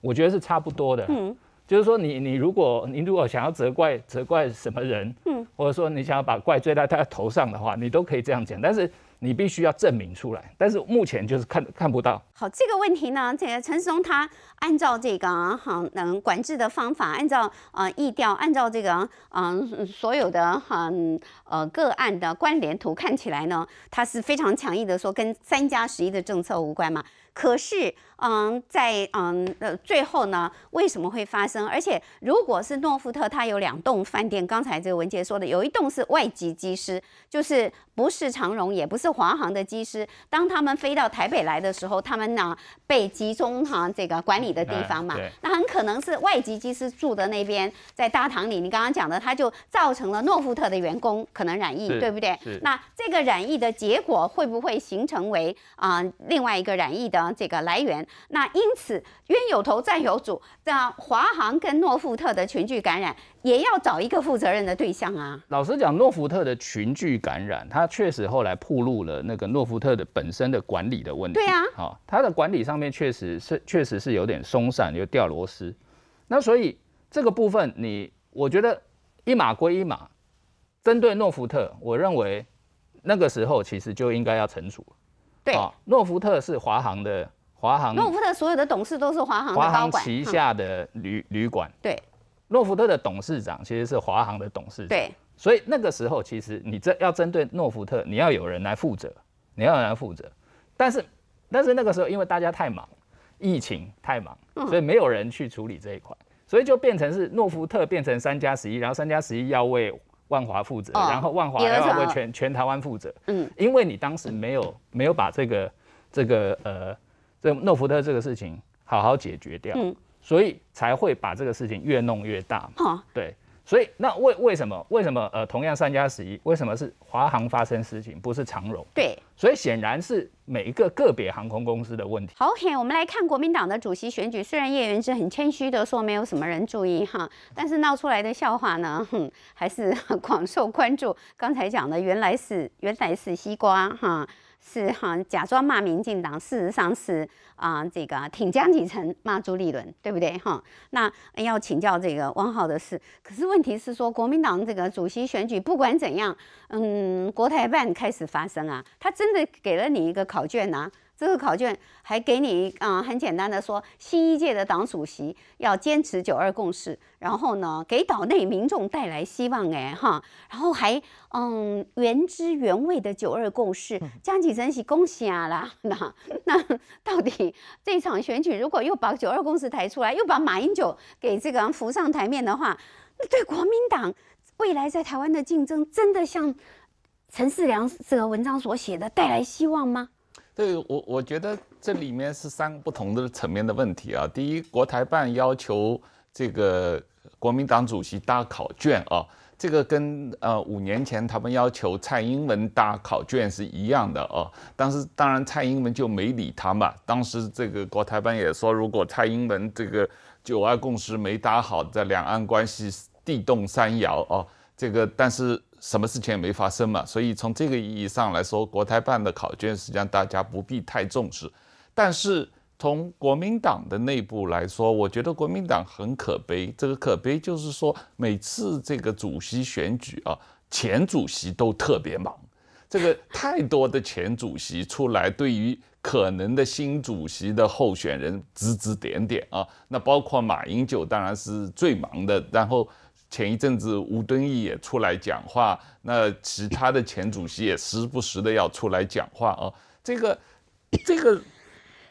我觉得是差不多的。嗯。就是说，你你如果您如果想要责怪责怪什么人，嗯，或者说你想要把怪罪在他的头上的话，你都可以这样讲，但是。你必须要证明出来，但是目前就是看看不到。好，这个问题呢，这个陈世松他按照这个哈能管制的方法，按照啊议调，按照这个嗯所有的哈呃个案的关联图看起来呢，他是非常强硬的说跟三加十一的政策无关嘛，可是。嗯，在嗯呃最后呢，为什么会发生？而且如果是诺富特，它有两栋饭店。刚才这个文杰说的，有一栋是外籍机师，就是不是长荣，也不是华航的机师。当他们飞到台北来的时候，他们呢被集中哈这个管理的地方嘛，那很可能是外籍机师住的那边，在大堂里。你刚刚讲的，他就造成了诺富特的员工可能染疫，对不对？那这个染疫的结果会不会形成为啊另外一个染疫的这个来源？那因此冤有头债有主，那华航跟诺富特的群聚感染，也要找一个负责任的对象啊。老实讲，诺富特的群聚感染，它确实后来暴露了那个诺富特的本身的管理的问题。对啊，好，它的管理上面确实是确实是有点松散有掉螺丝。那所以这个部分，你我觉得一码归一码，针对诺富特，我认为那个时候其实就应该要惩处。对，诺福特是华航的。华航诺福特所有的董事都是华航的高管，旗下的旅旅馆。对，诺福特的董事长其实是华航的董事长。对，所以那个时候其实你这要针对诺福特，你要有人来负责，你要有来负责。但是，但是那个时候因为大家太忙，疫情太忙，所以没有人去处理这一块，所以就变成是诺福特变成三加十一，然后三加十一要为万华负责，然后万华要为全全台湾负责。嗯，因为你当时没有没有把这个这个呃。对诺福特这个事情好好解决掉，嗯，所以才会把这个事情越弄越大。哈，对，所以那为为什么为什么呃，同样三加十一，为什么是华航发生事情，不是长荣？对，所以显然是每一个个别航空公司的问题。好，我们来看国民党的主席选举，虽然叶元之很谦虚的说没有什么人注意哈，但是闹出来的笑话呢，哼，还是 广受关注。刚才讲的原来是原来是西瓜哈。是哈，假装骂民进党，事实上是啊，这个挺江启臣骂朱立伦，对不对哈？那要请教这个汪浩的事，可是问题是说，国民党这个主席选举不管怎样，嗯，国台办开始发声啊，他真的给了你一个考卷拿。这个考卷还给你啊，很简单的说，新一届的党主席要坚持九二共识，然后呢，给岛内民众带来希望，哎哈，然后还嗯原汁原味的九二共识，江启臣是恭喜啊啦，那那到底这场选举如果又把九二共识抬出来，又把马英九给这个扶上台面的话，那对国民党未来在台湾的竞争，真的像陈世良这个文章所写的带来希望吗？对我，我觉得这里面是三个不同的层面的问题啊。第一，国台办要求这个国民党主席搭考卷啊，这个跟呃五年前他们要求蔡英文搭考卷是一样的啊。但是当然蔡英文就没理他嘛。当时这个国台办也说，如果蔡英文这个九二共识没搭好，在两岸关系地动山摇啊，这个但是。什么事情也没发生嘛，所以从这个意义上来说，国台办的考卷实际上大家不必太重视。但是从国民党的内部来说，我觉得国民党很可悲。这个可悲就是说，每次这个主席选举啊，前主席都特别忙。这个太多的前主席出来，对于可能的新主席的候选人指指点点啊。那包括马英九，当然是最忙的。然后。前一阵子吴敦义也出来讲话，那其他的前主席也时不时的要出来讲话啊。这个，这个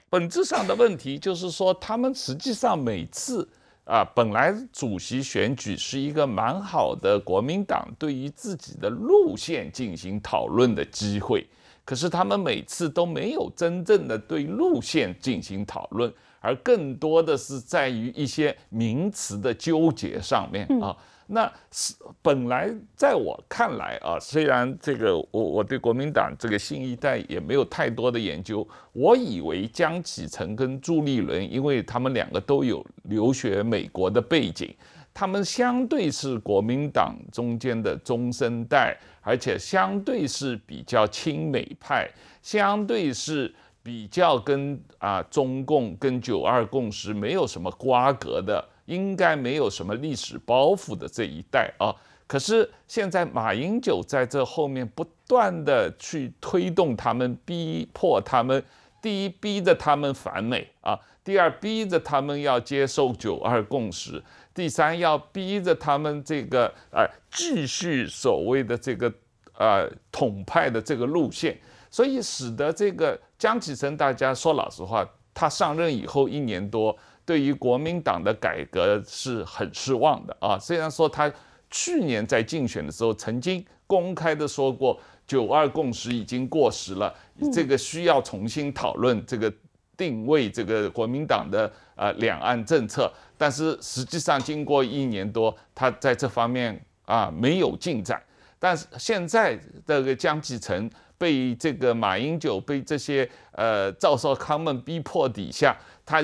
本质上的问题就是说，他们实际上每次啊，本来主席选举是一个蛮好的国民党对于自己的路线进行讨论的机会，可是他们每次都没有真正的对路线进行讨论，而更多的是在于一些名词的纠结上面啊。那是本来在我看来啊，虽然这个我我对国民党这个新一代也没有太多的研究，我以为江启臣跟朱立伦，因为他们两个都有留学美国的背景，他们相对是国民党中间的中生代，而且相对是比较亲美派，相对是比较跟啊中共跟九二共识没有什么瓜葛的。应该没有什么历史包袱的这一代啊，可是现在马英九在这后面不断的去推动他们，逼迫他们，第一逼着他们反美啊，第二逼着他们要接受九二共识，第三要逼着他们这个啊继续所谓的这个啊统派的这个路线，所以使得这个江启臣大家说老实话，他上任以后一年多。对于国民党的改革是很失望的啊！虽然说他去年在竞选的时候曾经公开的说过“九二共识”已经过时了，这个需要重新讨论这个定位这个国民党的啊两岸政策，但是实际上经过一年多，他在这方面啊没有进展。但是现在这个江启臣被这个马英九被这些呃赵少康们逼迫底下，他。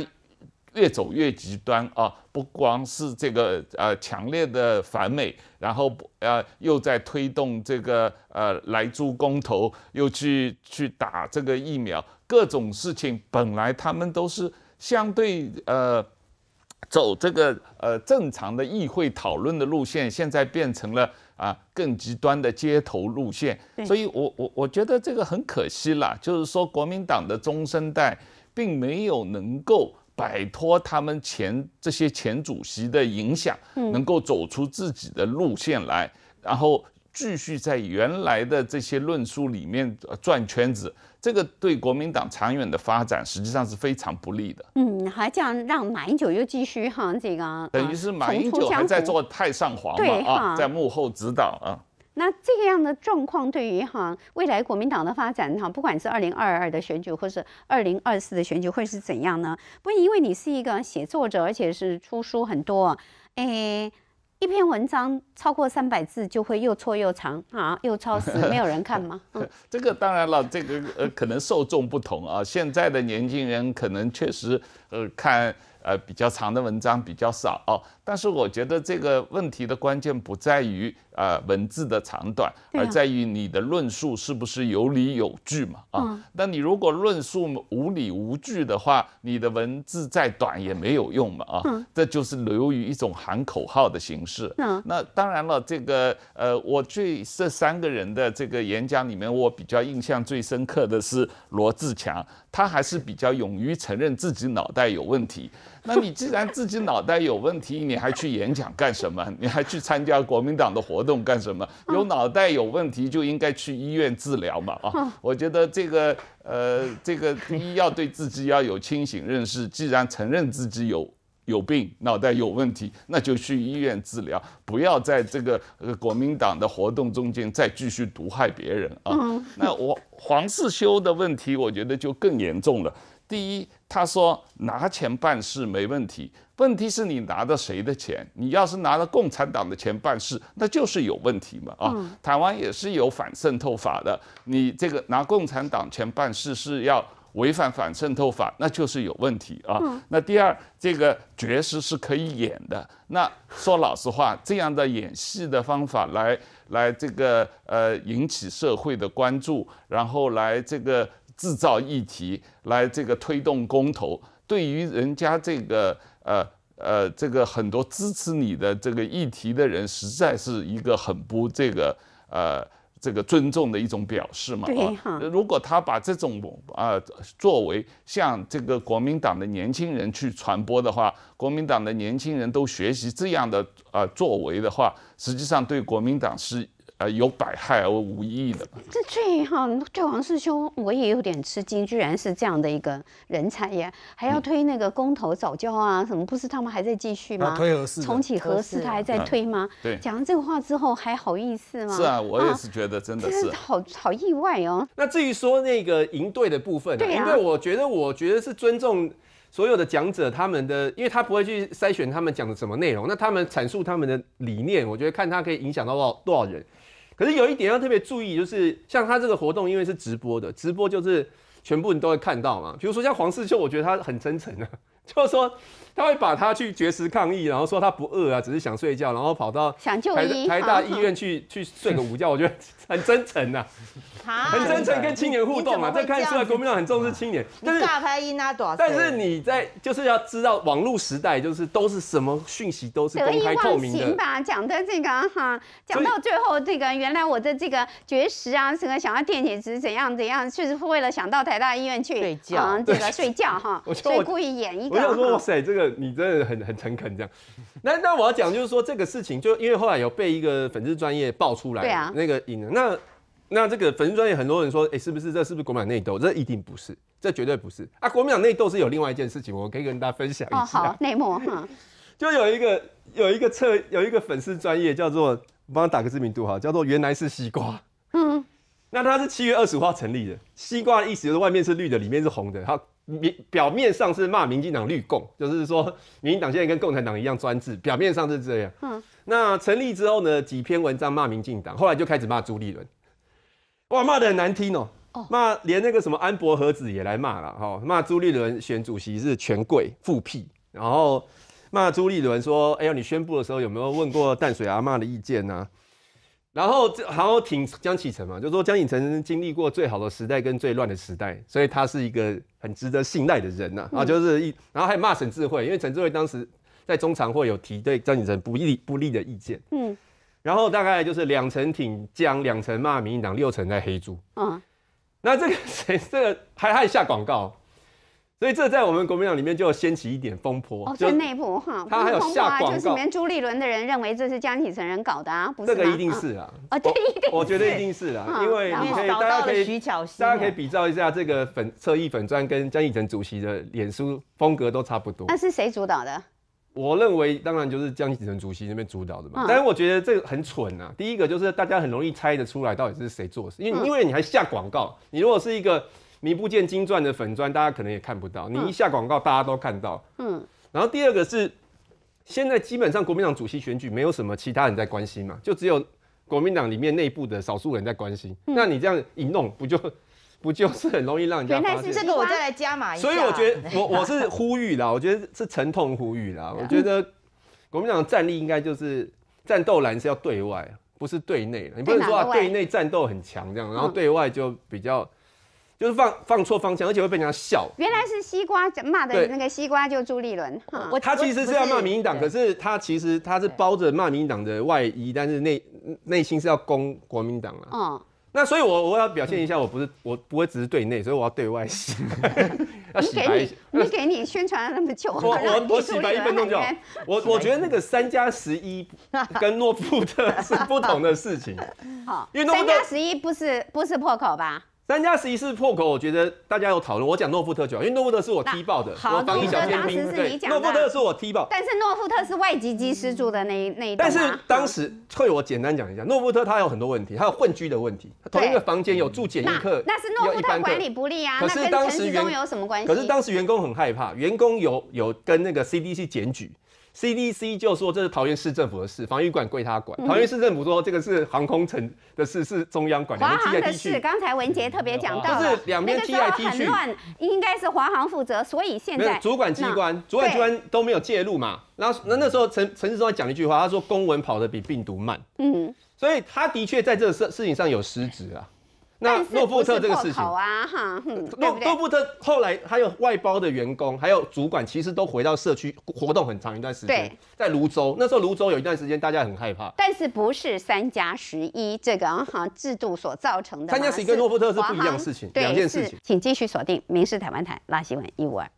越走越极端啊！不光是这个呃强烈的反美，然后不呃又在推动这个呃来租公投，又去去打这个疫苗，各种事情本来他们都是相对呃走这个呃正常的议会讨论的路线，现在变成了啊更极端的街头路线。所以我我我觉得这个很可惜啦，就是说国民党的中生代并没有能够。摆脱他们前这些前主席的影响，能够走出自己的路线来，然后继续在原来的这些论述里面转圈子，这个对国民党长远的发展实际上是非常不利的。嗯，还这样让马英九又继续哈这个，等于是马英九还在做太上皇嘛啊，在幕后指导啊。那这个样的状况对于哈未来国民党的发展哈，不管是二零二二的选举，或是二零二四的选举，会是怎样呢？不，因为你是一个写作者，而且是出书很多，诶。一篇文章超过三百字就会又错又长啊，又超时，没有人看吗？嗯，这个当然了，这个呃可能受众不同啊，现在的年轻人可能确实呃看呃比较长的文章比较少。但是我觉得这个问题的关键不在于呃文字的长短，而在于你的论述是不是有理有据嘛啊？那你如果论述无理无据的话，你的文字再短也没有用嘛啊？这就是流于一种喊口号的形式。那当然了，这个呃，我最这三个人的这个演讲里面，我比较印象最深刻的是罗志强，他还是比较勇于承认自己脑袋有问题。那你既然自己脑袋有问题，你还去演讲干什么？你还去参加国民党的活动干什么？有脑袋有问题就应该去医院治疗嘛！啊，我觉得这个呃，这个第一要对自己要有清醒认识，既然承认自己有有病、脑袋有问题，那就去医院治疗，不要在这个呃国民党的活动中间再继续毒害别人啊！那我黄世修的问题，我觉得就更严重了。第一，他说拿钱办事没问题，问题是你拿的谁的钱？你要是拿了共产党的钱办事，那就是有问题嘛啊！台湾也是有反渗透法的，你这个拿共产党钱办事是要违反反渗透法，那就是有问题啊。那第二，这个绝食是可以演的。那说老实话，这样的演戏的方法来来这个呃引起社会的关注，然后来这个。制造议题来这个推动公投，对于人家这个呃呃这个很多支持你的这个议题的人，实在是一个很不这个呃这个尊重的一种表示嘛。对哈，如果他把这种啊作为向这个国民党的年轻人去传播的话，国民党的年轻人都学习这样的啊作为的话，实际上对国民党是。啊，有百害而无一益的。这最好对王世兄，我也有点吃惊，居然是这样的一个人才耶，还要推那个公投早教啊什么？不是他们还在继续吗？推合适重启合适，他还在推吗？对，讲完这个话之后还好意思吗？是啊，我也是觉得真的是好好意外哦。那至于说那个赢对的部分，对啊，因为我觉得我觉得是尊重所有的讲者他们的，因为他不会去筛选他们讲的什么内容，那他们阐述他们的理念，我觉得看他可以影响到多少多少人。可是有一点要特别注意，就是像他这个活动，因为是直播的，直播就是全部你都会看到嘛。比如说像黄世秀，我觉得他很真诚啊，就是说。他会把他去绝食抗议，然后说他不饿啊，只是想睡觉，然后跑到台台大医院去 去睡个午觉，我觉得很真诚呐，啊，很真诚跟青年互动嘛。这看出来国民党很重视青年。大拍一啊，多。但是你在就是要知道，网络时代就是都是什么讯息都是公开透明的。行吧，讲的这个哈，讲到最后这个原来我的这个绝食啊，什么想要电解质怎样怎样，确实是为了想到台大医院去睡觉，这个睡觉哈，所以故意演一个。我想说，这个？你真的很很诚恳这样，那那我要讲就是说这个事情，就因为后来有被一个粉丝专业爆出来，对啊，那个影，那那这个粉丝专业很多人说，哎，是不是这是不是国民党内斗？这一定不是，这绝对不是啊！国民党内斗是有另外一件事情，我可以跟大家分享一下。哦，好，内幕哈。就有一个有一个测有一个粉丝专业叫做，我帮他打个知名度哈，叫做原来是西瓜。嗯。那他是七月二十五号成立的，西瓜的意思就是外面是绿的，里面是红的。好。明表面上是骂民进党绿共，就是说民进党现在跟共产党一样专制，表面上是这样。嗯，那成立之后呢，几篇文章骂民进党，后来就开始骂朱立伦，哇，骂的很难听哦，骂连那个什么安伯和子也来骂了哈，骂朱立伦选主席是权贵复辟，然后骂朱立伦说，哎呦，你宣布的时候有没有问过淡水阿妈的意见呢？然后，这然后挺江启程嘛，就说江启程经历过最好的时代跟最乱的时代，所以他是一个很值得信赖的人呐。啊，就是一，然后还骂沈智慧，因为沈智慧当时在中常会有提对江启程不利不利的意见。嗯，然后大概就是两层挺江，两层骂民进党，六层在黑柱。嗯，那这个谁？这个还还下广告？所以这在我们国民党里面就掀起一点风波，就内部哈，他还有下广告，就是里面朱立伦的人认为这是江启臣人搞的啊，不是这个一定是啦，啊对，一定，我觉得一定是啦，因为你可以大家可以大家可以比照一下这个粉侧翼粉钻跟江启臣主席的脸书风格都差不多，那是谁主导的？我认为当然就是江启臣主席那边主导的嘛，但是我觉得这个很蠢呐，第一个就是大家很容易猜得出来到底是谁做的事，因为因为你还下广告，你如果是一个。你不见金钻的粉钻，大家可能也看不到。你一下广告，大家都看到。嗯。然后第二个是，现在基本上国民党主席选举没有什么其他人在关心嘛，就只有国民党里面内部的少数人在关心。那你这样一弄，不就 不就是很容易让人家发现？这个我再来加码一下。所以我觉得，我我是呼吁啦，我觉得是沉痛呼吁啦。我觉得国民党战力应该就是战斗蓝是要对外，不是对内了。你不能说啊，对内战斗很强，这样，然后对外就比较。就是放放错方向，而且会人家笑。原来是西瓜骂的那个西瓜，就朱立伦。他其实是要骂民进党，可是他其实他是包着骂民进党的外衣，但是内内心是要攻国民党啊。那所以，我我要表现一下，我不是我不会只是对内，所以我要对外洗，要洗白。你们给你宣传了那么久，我我我洗白一分钟就好。我我觉得那个三加十一跟诺布特是不同的事情。好，三加十一不是不是破口吧？三加十一是破口，我觉得大家有讨论。我讲诺富特就好，因为诺富特是我踢爆的，我当一小片兵。诺富特是我踢爆，但是诺富特是外籍籍师住的那一那。一。但是当时退我简单讲一下，诺富特他有很多问题，他有混居的问题，同一个房间有住检疫客，那是诺富特管理不力啊。可是当时员工有什么关系？可是当时员工很害怕，员工有有跟那个 CDC 检举。CDC 就说这是桃园市政府的事，防疫管归他管。桃园市政府说这个是航空城的事，是中央管。华航的事，刚才文杰特别讲到就是那个踢候很乱，应该是华航负责。所以现在主管机关主管机关都没有介入嘛。然后那那时候陈陈志忠讲了一句话，他说公文跑得比病毒慢。嗯，所以他的确在这个事事情上有失职啊。那诺富特这个事情啊，哈，诺富特后来还有外包的员工，还有主管，其实都回到社区活动很长一段时间。对，在泸州那时候，泸州有一段时间大家很害怕。但是不是三加十一这个啊哈制度所造成的？三加十一跟诺富特是不一样的事情，两件事情。请继续锁定《民事台湾台》拉新文一五二。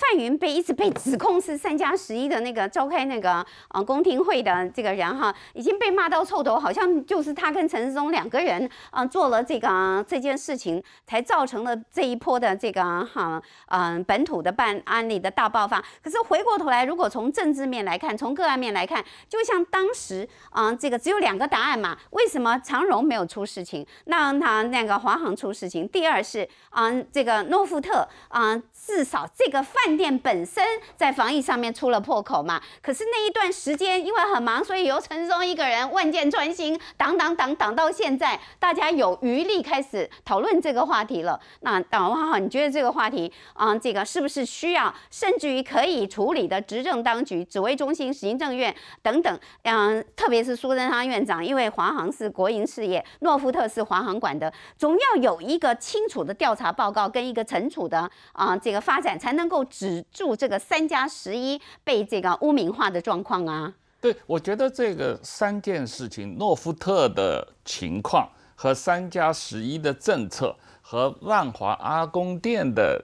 范云被一直被指控是三加十一的那个召开那个嗯公听会的这个人哈，已经被骂到臭头，好像就是他跟陈世忠两个人啊做了这个这件事情，才造成了这一波的这个哈嗯本土的办案例的大爆发。可是回过头来，如果从政治面来看，从个案面来看，就像当时啊这个只有两个答案嘛，为什么长荣没有出事情，那他那个华航出事情？第二是啊这个诺富特啊，至少这个范。饭店本身在防疫上面出了破口嘛？可是那一段时间因为很忙，所以由陈忠一个人万箭穿心，挡挡挡挡到现在，大家有余力开始讨论这个话题了。那大王，你觉得这个话题啊，这个是不是需要甚至于可以处理的？执政当局、指挥中心、行政院等等，嗯，特别是苏贞昌院长，因为华航是国营事业，诺富特是华航管的，总要有一个清楚的调查报告跟一个惩处的啊，这个发展才能够。止住这个三加十一被这个污名化的状况啊！对，我觉得这个三件事情：诺夫特的情况、和三加十一的政策、和万华阿公店的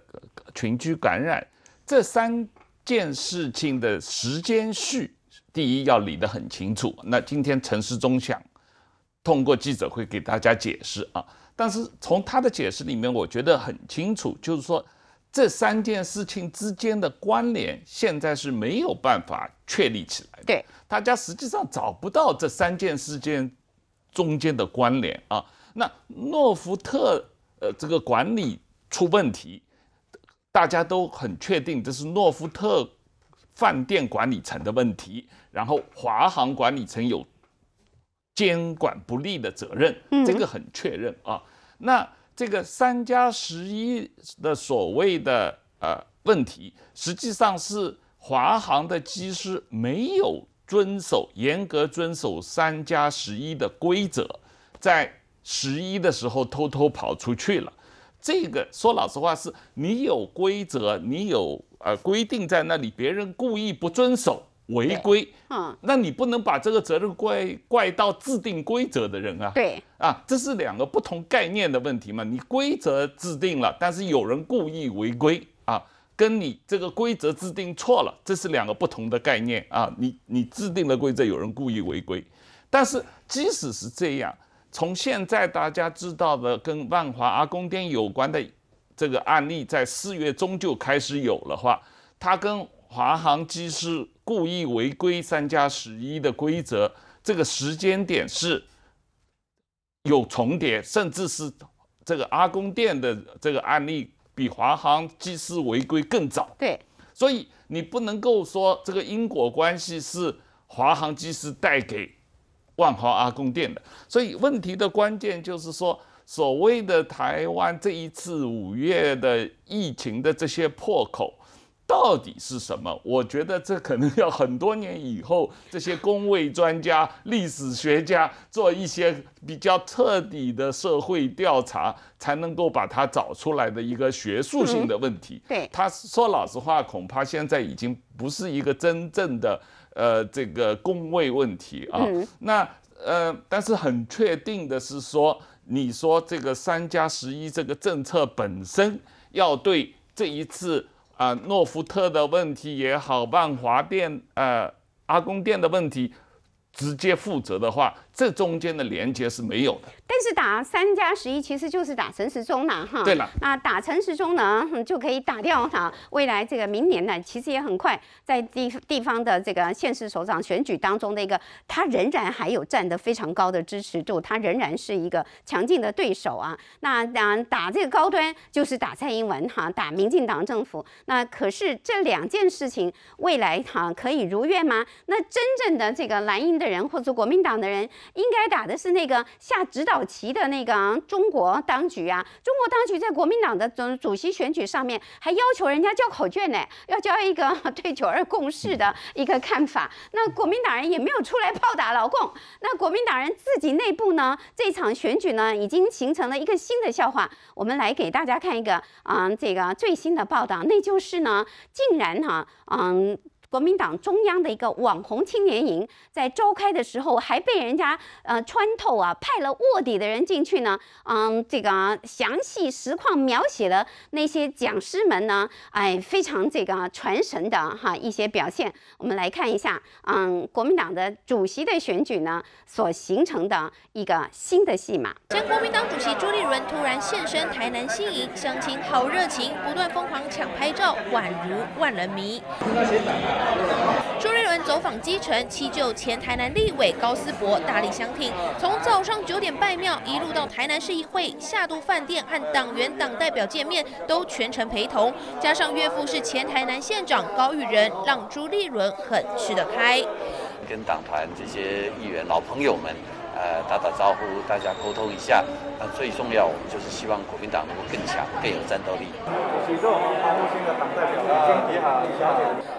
群居感染，这三件事情的时间序，第一要理得很清楚。那今天陈时忠想通过记者会给大家解释啊，但是从他的解释里面，我觉得很清楚，就是说。这三件事情之间的关联，现在是没有办法确立起来的。对，大家实际上找不到这三件事件中间的关联啊。那诺夫特呃这个管理出问题，大家都很确定这是诺夫特饭店管理层的问题，然后华航管理层有监管不力的责任，这个很确认啊。那。这个三加十一的所谓的呃问题，实际上是华航的机师没有遵守、严格遵守三加十一的规则，在十一的时候偷偷跑出去了。这个说老实话，是你有规则，你有呃规定在那里，别人故意不遵守。违规，嗯，那你不能把这个责任怪怪到制定规则的人啊？对，啊，这是两个不同概念的问题嘛？你规则制定了，但是有人故意违规啊，跟你这个规则制定错了，这是两个不同的概念啊。你你制定了规则，有人故意违规，但是即使是这样，从现在大家知道的跟万华阿公店有关的这个案例，在四月中就开始有了话，他跟。华航机师故意违规“三加十一”的规则，这个时间点是有重叠，甚至是这个阿公殿的这个案例比华航机师违规更早。对，所以你不能够说这个因果关系是华航机师带给万华阿公殿的。所以问题的关键就是说，所谓的台湾这一次五月的疫情的这些破口。到底是什么？我觉得这可能要很多年以后，这些工位专家、历史学家做一些比较彻底的社会调查，才能够把它找出来的一个学术性的问题。对，他说老实话，恐怕现在已经不是一个真正的呃这个工位问题啊。那呃，但是很确定的是说，你说这个三加十一这个政策本身要对这一次。啊，诺福特的问题也好，万华电、呃阿公店的问题，直接负责的话。这中间的连接是没有的，但是打三加十一其实就是打陈时中呢，哈，对了，那打陈时中呢就可以打掉他未来这个明年呢，其实也很快在地地方的这个县市首长选举当中的一个，他仍然还有占得非常高的支持度，他仍然是一个强劲的对手啊。那打打这个高端就是打蔡英文哈，打民进党政府。那可是这两件事情未来哈可以如愿吗？那真正的这个蓝营的人或者国民党的人？应该打的是那个下指导旗的那个中国当局啊！中国当局在国民党的总主席选举上面还要求人家交口卷呢，要交 一个对九二共识的一个看法。那国民党人也没有出来炮打老共。那国民党人自己内部呢，这场选举呢，已经形成了一个新的笑话。我们来给大家看一个啊，这个最新的报道，那就是呢，竟然哈，嗯。国民党中央的一个网红青年营在召开的时候，还被人家呃穿透啊，派了卧底的人进去呢。嗯，这个详细实况描写了那些讲师们呢，哎，非常这个传神的哈一些表现。我们来看一下，嗯，国民党的主席的选举呢，所形成的一个新的戏码。前国民党主席朱立伦突然现身台南新营，乡亲好热情，不断疯狂抢拍照，宛如万人迷。朱立伦走访基层，七舅前台南立委高思博大力相挺，从早上九点拜庙，一路到台南市议会下都饭店和党员党代表见面，都全程陪同。加上岳父是前台南县长高玉仁，让朱立伦很吃得开。跟党团这些议员老朋友们。呃，打打招呼，大家沟通一下。那最重要，我们就是希望国民党能够更强，更有战斗力。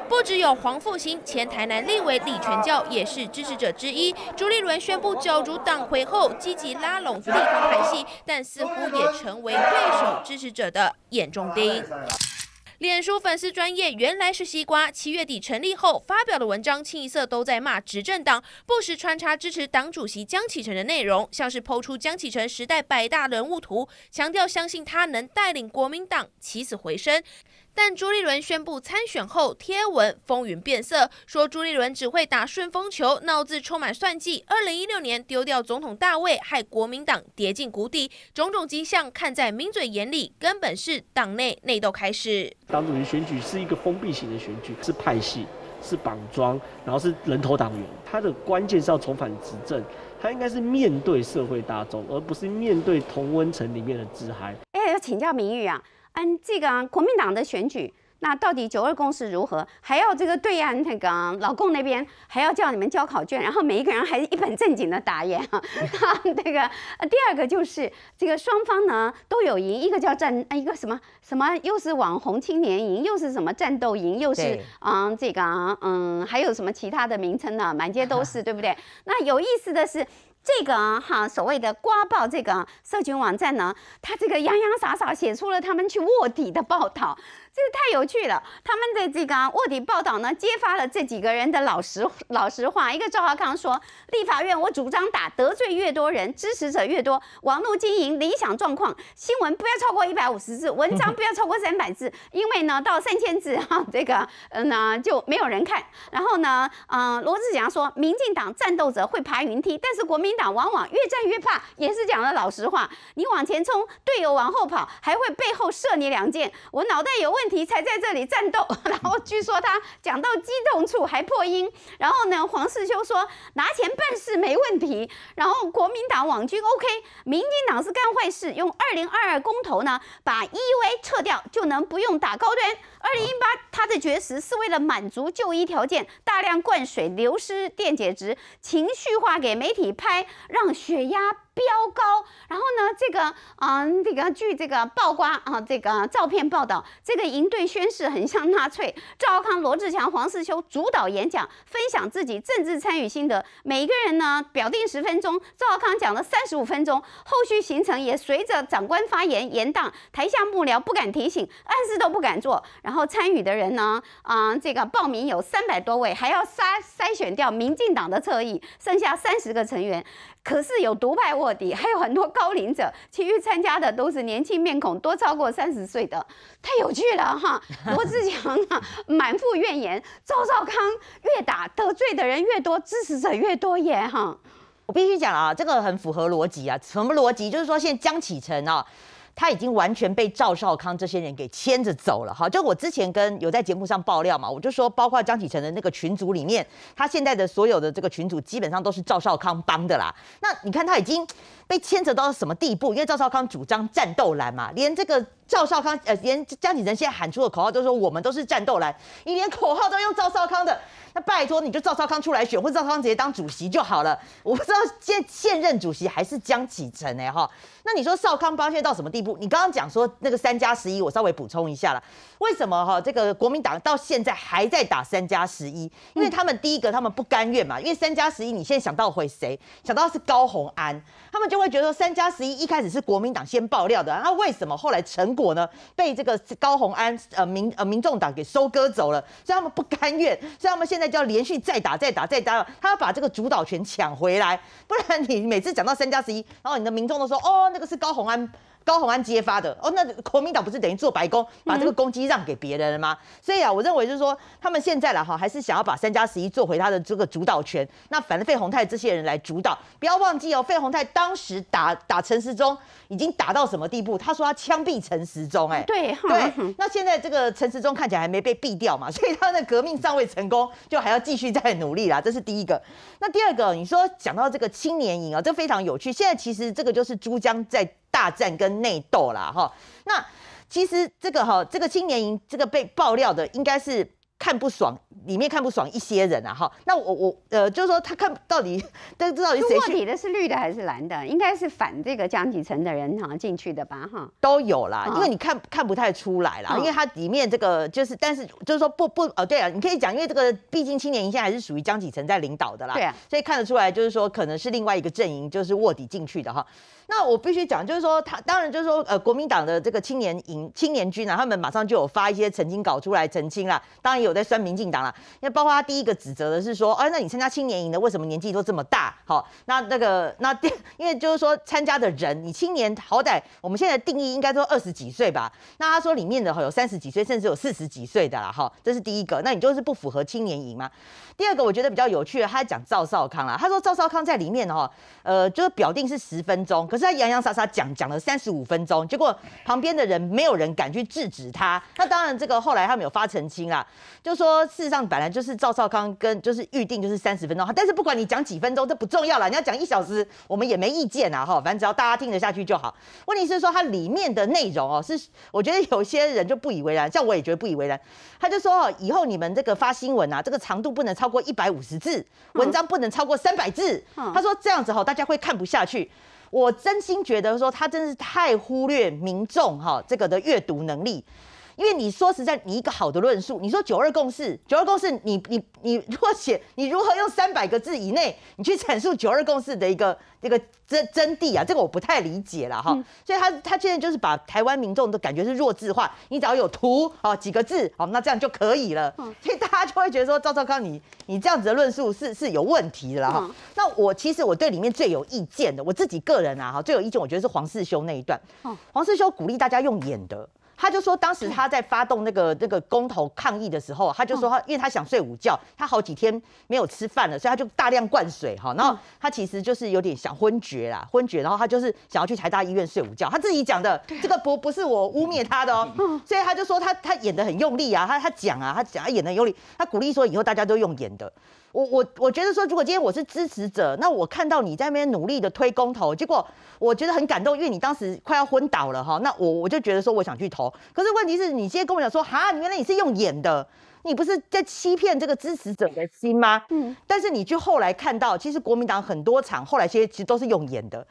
不只有黄复兴，前台南立委李全教也是支持者之一。朱立伦宣布角逐党魁后，积极拉拢地方派系，但似乎也成为对手支持者的眼中钉。脸书粉丝专业原来是西瓜，七月底成立后发表的文章清一色都在骂执政党，不时穿插支持党主席江启臣的内容，像是抛出江启臣时代百大人物图，强调相信他能带领国民党起死回生。但朱立伦宣布参选后，贴文风云变色，说朱立伦只会打顺风球，闹字充满算计。二零一六年丢掉总统大位，害国民党跌进谷底，种种迹象看在名嘴眼里，根本是党内内斗开始。党主席选举是一个封闭型的选举，是派系，是绑庄，然后是人头党员。他的关键是要重返执政，他应该是面对社会大众，而不是面对同温层里面的自嗨。哎，要请教明玉啊。嗯，这个国民党的选举，那到底九二共识如何？还要这个对岸那个老共那边还要叫你们交考卷，然后每一个人还一本正经的答呀。那个，第二个就是这个双方呢都有赢，一个叫战，一个什么什么，又是网红青年营，又是什么战斗营，又是嗯，这个嗯，还有什么其他的名称呢？满街都是，对不对？那有意思的是。这个哈所谓的瓜报这个社群网站呢，它这个洋洋洒洒写出了他们去卧底的报道。这个太有趣了，他们在这个卧底报道呢，揭发了这几个人的老实老实话。一个赵华康说，立法院我主张打得罪越多人，支持者越多。网络经营理想状况，新闻不要超过一百五十字，文章不要超过三百字，因为呢到三千字哈，这个嗯呢就没有人看。然后呢，嗯罗志祥说，民进党战斗者会爬云梯，但是国民党往往越战越怕，也是讲了老实话。你往前冲，队友往后跑，还会背后射你两箭。我脑袋有问。题才在这里战斗，然后据说他讲到激动处还破音。然后呢，黄世修说拿钱办事没问题。然后国民党网军 OK，民进党是干坏事。用二零二二公投呢把 EUA 撤掉就能不用打高端。二零一八他的绝食是为了满足就医条件，大量灌水流失电解质，情绪化给媒体拍，让血压。标高，然后呢？这个啊，这个据这个曝光啊，这个照片报道，这个营队宣誓很像纳粹。赵康、罗志强、黄世秋主导演讲，分享自己政治参与心得。每一个人呢，表定十分钟，赵康讲了三十五分钟。后续行程也随着长官发言延宕，台下幕僚不敢提醒，暗示都不敢做。然后参与的人呢，啊，这个报名有三百多位，还要筛筛选掉民进党的侧翼，剩下三十个成员。可是有独派卧底，还有很多高龄者，其余参加的都是年轻面孔，多超过三十岁的，太有趣了哈！罗志祥啊，满腹怨言；赵少康越打得罪的人越多，支持者越多耶哈！我必须讲啊，这个很符合逻辑啊，什么逻辑？就是说现在江启程啊。他已经完全被赵少康这些人给牵着走了，哈！就我之前跟有在节目上爆料嘛，我就说，包括张启成的那个群组里面，他现在的所有的这个群组基本上都是赵少康帮的啦。那你看他已经。被牵扯到什么地步？因为赵少康主张战斗蓝嘛，连这个赵少康呃，连江启臣现在喊出的口号都说我们都是战斗蓝，你连口号都用赵少康的，那拜托你就赵少康出来选，或赵少康直接当主席就好了。我不知道现现任主席还是江启臣哎哈。那你说少康帮现在到什么地步？你刚刚讲说那个三加十一，我稍微补充一下了。为什么哈这个国民党到现在还在打三加十一？因为他们第一个他们不甘愿嘛，因为三加十一你现在想到会谁？想到是高红安，他们就。会觉得说三加十一一开始是国民党先爆料的，然后为什么后来成果呢被这个高红安呃民呃民众党给收割走了？所以他们不甘愿，所以他们现在就要连续再打再打再打，他要把这个主导权抢回来，不然你每次讲到三加十一，然后你的民众都说哦那个是高红安。高鸿安揭发的哦，那国民党不是等于做白宫，把这个攻击让给别人了吗？所以啊，我认为就是说，他们现在了哈，还是想要把三加十一做回他的这个主导权。那反费宏泰这些人来主导，不要忘记哦，费宏泰当时打打陈时中已经打到什么地步？他说他枪毙陈时中，哎，对对。那现在这个陈时中看起来还没被毙掉嘛，所以他的革命尚未成功，就还要继续再努力啦。这是第一个。那第二个，你说讲到这个青年营啊，这非常有趣。现在其实这个就是珠江在。大战跟内斗啦，哈，那其实这个哈，这个青年营这个被爆料的，应该是看不爽里面看不爽一些人啊，哈，那我我呃，就是说他看到底都知道是底卧底的是绿的还是蓝的，应该是反这个江启澄的人哈进去的吧，哈，都有啦，因为你看看不太出来啦，因为它里面这个就是，但是就是说不不哦，对啊，你可以讲，因为这个毕竟青年营现在还是属于江启澄在领导的啦，对，所以看得出来就是说可能是另外一个阵营就是卧底进去的哈。那我必须讲，就是说他当然就是说，呃，国民党的这个青年营、青年军啊，他们马上就有发一些澄清稿出来澄清啦。当然有在酸民进党啦，因为包括他第一个指责的是说，哎，那你参加青年营的为什么年纪都这么大？好，那那个那第，因为就是说参加的人，你青年好歹我们现在定义应该说二十几岁吧。那他说里面的哈有三十几岁，甚至有四十几岁的啦，哈，这是第一个。那你就是不符合青年营嘛？第二个我觉得比较有趣的，他讲赵少康啦，他说赵少康在里面哈，呃，就是表定是十分钟。可是他洋洋洒洒讲讲了三十五分钟，结果旁边的人没有人敢去制止他。那当然，这个后来他们有发澄清啊，就说事实上本来就是赵少康跟就是预定就是三十分钟，但是不管你讲几分钟，这不重要了。你要讲一小时，我们也没意见啊，哈，反正只要大家听得下去就好。问题是说它里面的内容哦，是我觉得有些人就不以为然，像我也觉得不以为然。他就说以后你们这个发新闻啊，这个长度不能超过一百五十字，文章不能超过三百字。他说这样子哈，大家会看不下去。我真心觉得说，他真是太忽略民众哈这个的阅读能力。因为你说实在，你一个好的论述，你说九二共识，九二共识，你你你，如果写你如何用三百个字以内，你去阐述九二共识的一个一个真真谛啊，这个我不太理解了哈。所以他他现在就是把台湾民众的感觉是弱智化，你只要有图哦几个字哦，那这样就可以了。所以大家就会觉得说，赵兆刚，你你这样子的论述是是有问题的哈。那我其实我对里面最有意见的，我自己个人啊哈，最有意见，我觉得是黄世修那一段。黄世修鼓励大家用演的。他就说，当时他在发动那个那个公投抗议的时候，他就说，他因为他想睡午觉，他好几天没有吃饭了，所以他就大量灌水哈。然后他其实就是有点想昏厥啦，昏厥，然后他就是想要去台大医院睡午觉。他自己讲的，这个不不是我污蔑他的哦，所以他就说他他演的很用力啊，他他讲啊，他讲他演的用力，他鼓励说以后大家都用演的。我我我觉得说，如果今天我是支持者，那我看到你在那边努力的推公投，结果我觉得很感动，因为你当时快要昏倒了哈。那我我就觉得说，我想去投。可是问题是你今天跟我讲说，哈，原来你是用演的，你不是在欺骗这个支持者的心吗？嗯。但是你去后来看到，其实国民党很多场后来其实其实都是用演的。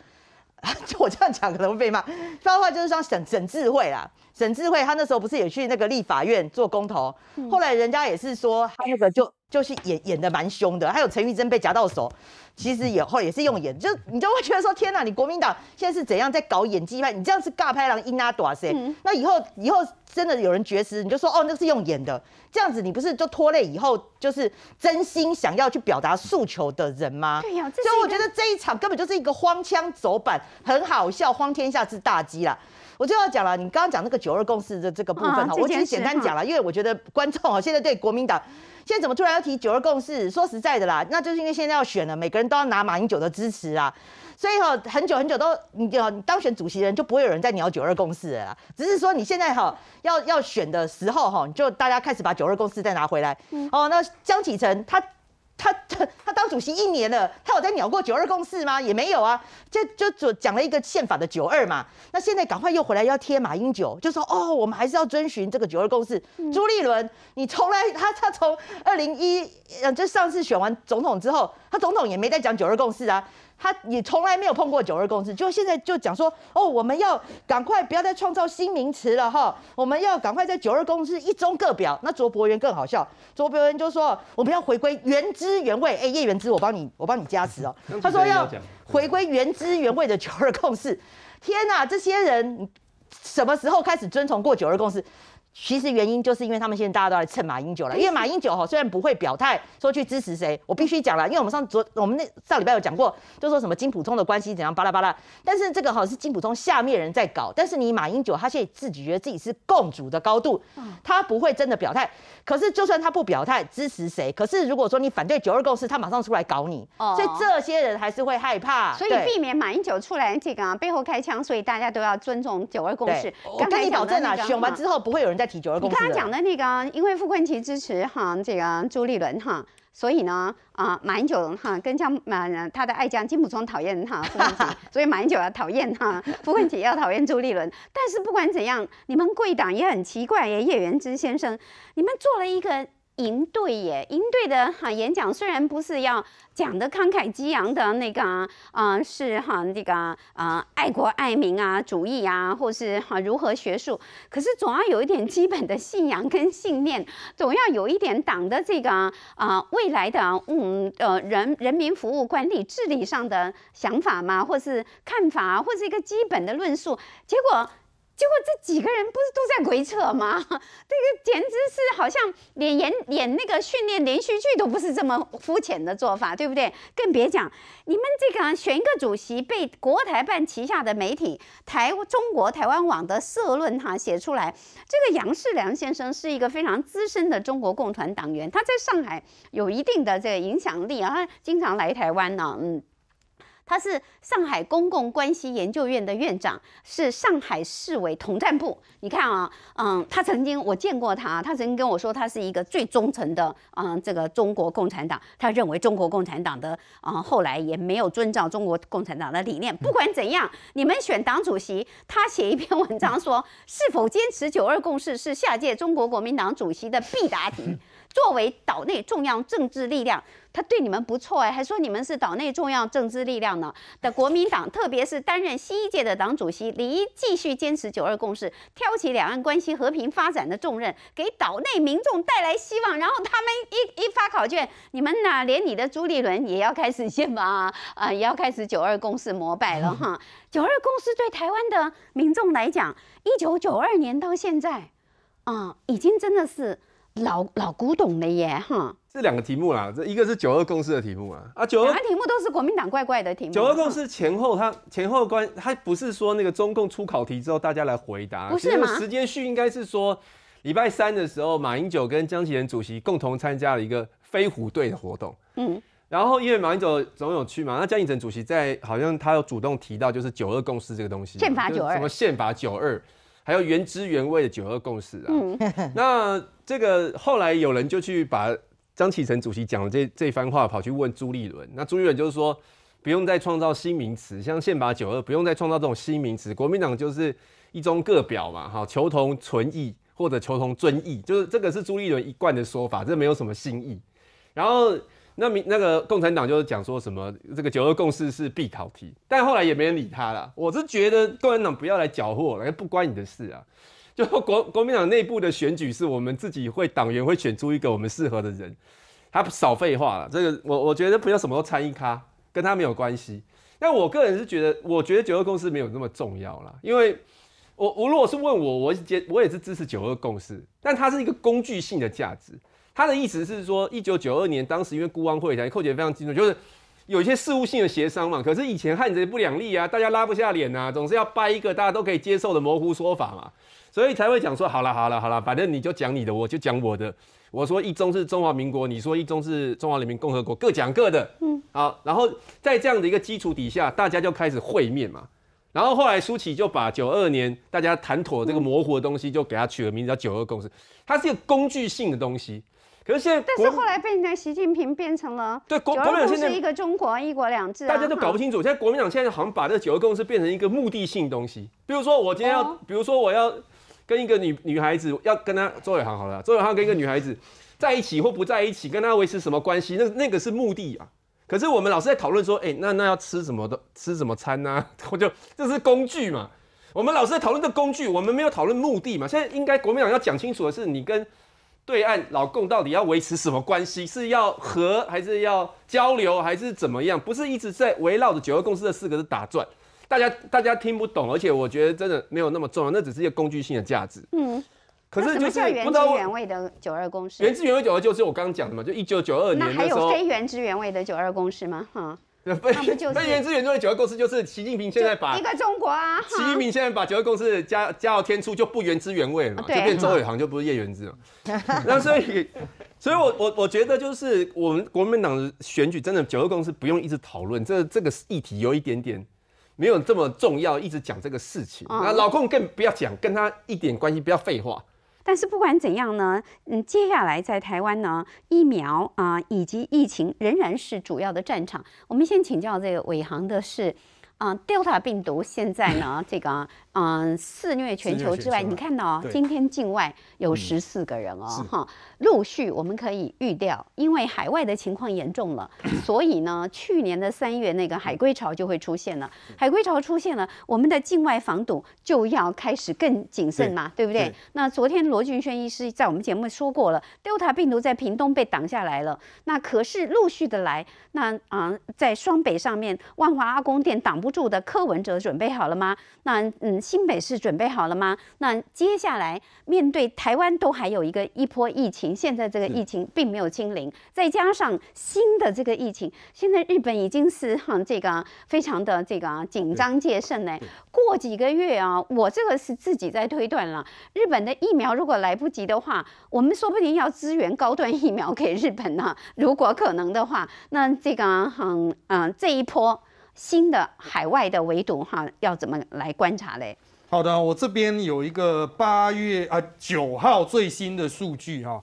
就我这样讲可能被骂，不然就是说沈沈智慧啦，沈智慧他那时候不是也去那个立法院做公投，后来人家也是说他那个就。就是演演的蛮凶的，还有陈玉珍被夹到手，其实也后也是用演，就你就会觉得说，天哪，你国民党现在是怎样在搞演技派？你这样是尬拍狼阴拉短谁？那以后以后真的有人绝食，你就说哦，那是用演的，这样子你不是就拖累以后就是真心想要去表达诉求的人吗？对呀，所以我觉得这一场根本就是一个荒腔走板，很好笑，荒天下之大稽啦！我就要讲了，你刚刚讲那个九二共识的这个部分哈，我只是简单讲了，因为我觉得观众啊现在对国民党。现在怎么突然要提九二共识？说实在的啦，那就是因为现在要选了，每个人都要拿马英九的支持啊，所以哈，很久很久都，你你当选主席人就不会有人在鸟九二共识了啦，只是说你现在哈要要选的时候哈，就大家开始把九二共识再拿回来。哦，那江启臣他。他他他当主席一年了，他有在鸟过九二共识吗？也没有啊，就就就讲了一个宪法的九二嘛。那现在赶快又回来要贴马英九，就说哦，我们还是要遵循这个九二共识。朱立伦，你从来他他从二零一呃，就上次选完总统之后，他总统也没在讲九二共识啊。他也从来没有碰过九二共识，就现在就讲说哦，我们要赶快不要再创造新名词了哈，我们要赶快在九二共识一中各表。那卓博元更好笑，卓博元就说我们要回归原汁原味，哎，叶原之我帮你我帮你加持哦，他说要回归原汁原味的九二共识。天哪，这些人什么时候开始遵从过九二共识？其实原因就是因为他们现在大家都来蹭马英九了，因为马英九哈虽然不会表态说去支持谁，我必须讲了，因为我们上昨我们那上礼拜有讲过，就说什么金普通的关系怎样巴拉巴拉，但是这个哈是金普通下面人在搞，但是你马英九他现在自己觉得自己是共主的高度，他不会真的表态，可是就算他不表态支持谁，可是如果说你反对九二共识，他马上出来搞你，所以这些人还是会害怕，所以避免马英九出来这个背后开枪，所以大家都要尊重九二共识。我跟你保证啊，选完之后不会有人在。你刚刚讲的那个，因为傅冠奇支持哈，这个朱立伦哈，所以呢，啊，马英九哈跟江马他的爱将金溥聪讨厌哈 傅冠奇，所以马英九要讨厌哈傅冠奇，要讨厌朱立伦。但是不管怎样，你们贵党也很奇怪耶，叶元之先生，你们做了一个。应对耶，应对的哈演讲虽然不是要讲的慷慨激昂的那个，啊，是哈这个呃爱国爱民啊主义啊，或是哈如何学术，可是总要有一点基本的信仰跟信念，总要有一点党的这个啊未来的嗯呃人人民服务管理治理上的想法嘛，或是看法，或是一个基本的论述。结果。结果这几个人不是都在鬼扯吗？这个简直是好像连演演那个训练连续剧都不是这么肤浅的做法，对不对？更别讲你们这个选一个主席被国台办旗下的媒体台中国台湾网的社论哈写出来，这个杨世良先生是一个非常资深的中国共产党员，他在上海有一定的这个影响力啊，经常来台湾呢。嗯。他是上海公共关系研究院的院长，是上海市委统战部。你看啊，嗯，他曾经我见过他，他曾经跟我说，他是一个最忠诚的，嗯，这个中国共产党。他认为中国共产党的，啊，后来也没有遵照中国共产党的理念。不管怎样，你们选党主席，他写一篇文章说，是否坚持九二共识是下届中国国民党主席的必答题。作为岛内重要政治力量，他对你们不错哎，还说你们是岛内重要政治力量呢。的国民党，特别是担任新一届的党主席李一继续坚持九二共识，挑起两岸关系和平发展的重任，给岛内民众带来希望。然后他们一 一发考卷，你们哪，连你的朱立伦也要开始先把 啊？也要开始九二共识膜拜了哈。九二共识对台湾的民众来讲，一九九二年到现在，啊，已经真的是。老老古董了耶哈！这两个题目啦，这一个是九二共识的题目啊啊！九二题目都是国民党怪怪的题目。九二共识前后，他前后关，他不是说那个中共出考题之后大家来回答，不是吗？时间序应该是说，礼拜三的时候，马英九跟江启仁主席共同参加了一个飞虎队的活动，嗯，然后因为马英九总有去嘛，那江启仁主席在好像他有主动提到就是九二共识这个东西，宪法九二什么宪法九二。还有原汁原味的九二共识啊，那这个后来有人就去把张启成主席讲的这这番话跑去问朱立伦，那朱立伦就是说不用再创造新名词，像宪法九二不用再创造这种新名词，国民党就是一中各表嘛，好求同存异或者求同尊异，就是这个是朱立伦一贯的说法，这没有什么新意。然后。那民那个共产党就是讲说什么这个九二共识是必考题，但后来也没人理他了。我是觉得共产党不要来搅和了，不关你的事啊。就国国民党内部的选举是我们自己会党员会选出一个我们适合的人，他少废话了。这个我我觉得不要什么都参与他，跟他没有关系。那我个人是觉得，我觉得九二共识没有那么重要了，因为我我如果是问我，我接我也是支持九二共识，但它是一个工具性的价值。他的意思是说，一九九二年当时因为孤汪会谈扣姐非常清楚，就是有一些事务性的协商嘛。可是以前汉贼不两立啊，大家拉不下脸呐，总是要掰一个大家都可以接受的模糊说法嘛，所以才会讲说好了好了好了，反正你就讲你的，我就讲我的。我说一中是中华民国，你说一中是中华人民共和国，各讲各的。嗯，好，然后在这样的一个基础底下，大家就开始会面嘛。然后后来舒淇就把九二年大家谈妥这个模糊的东西，就给他取了名字叫九二共识。它是一个工具性的东西。可是现在，但是后来被成习近平变成了对国国共是一个中国一国两制，大家都搞不清楚。现在国民党现在好像把这九二共识变成一个目的性东西。比如说我今天要，比如说我要跟一个女女孩子要跟她周伟航好了，周伟航跟一个女孩子在一起或不在一起，跟她维持什么关系，那那个是目的啊。可是我们老是在讨论说，哎，那那要吃什么的，吃什么餐呢？我就这是工具嘛。我们老是在讨论这工具，我们没有讨论目的嘛。现在应该国民党要讲清楚的是你跟。对岸老共到底要维持什么关系？是要和还是要交流，还是怎么样？不是一直在围绕着九二共识这四个字打转，大家大家听不懂，而且我觉得真的没有那么重要，那只是一个工具性的价值。嗯，可是就是不知道原汁原味的九二共识，原汁原味九二就是我刚刚讲的嘛，就一九九二年那还有非原汁原味的九二共识吗？哈。被被原汁原味九二共识，就是习近平现在把一个中国啊，习近平现在把九二共识加加到天出，就不原汁原味了，嘛，就变周伟航就不是叶原之了。那所以，所以我我我觉得就是我们国民党的选举，真的九二共识不用一直讨论，这这个议题有一点点没有这么重要，一直讲这个事情。那老共更不要讲，跟他一点关系，不要废话。但是不管怎样呢，嗯，接下来在台湾呢，疫苗啊以及疫情仍然是主要的战场。我们先请教这个伟航的是，啊，Delta 病毒现在呢这个嗯肆虐全球之外，你看到今天境外有十四个人哦，哈。陆续我们可以预料，因为海外的情况严重了，所以呢，去年的三月那个海归潮就会出现了。海归潮出现了，我们的境外防堵就要开始更谨慎嘛，对不对？那昨天罗俊轩医师在我们节目说过了，Delta 病毒在屏东被挡下来了，那可是陆续的来，那啊，在双北上面，万华阿公店挡不住的，柯文哲准备好了吗？那嗯，新北市准备好了吗？那接下来面对台湾都还有一个一波疫情。现在这个疫情并没有清零，再加上新的这个疫情，现在日本已经是哈这个非常的这个紧张戒慎呢。过几个月啊，我这个是自己在推断了。日本的疫苗如果来不及的话，我们说不定要支援高端疫苗给日本呢。如果可能的话，那这个哈嗯，这一波新的海外的围堵哈，要怎么来观察嘞？好的，我这边有一个八月啊九号最新的数据哈。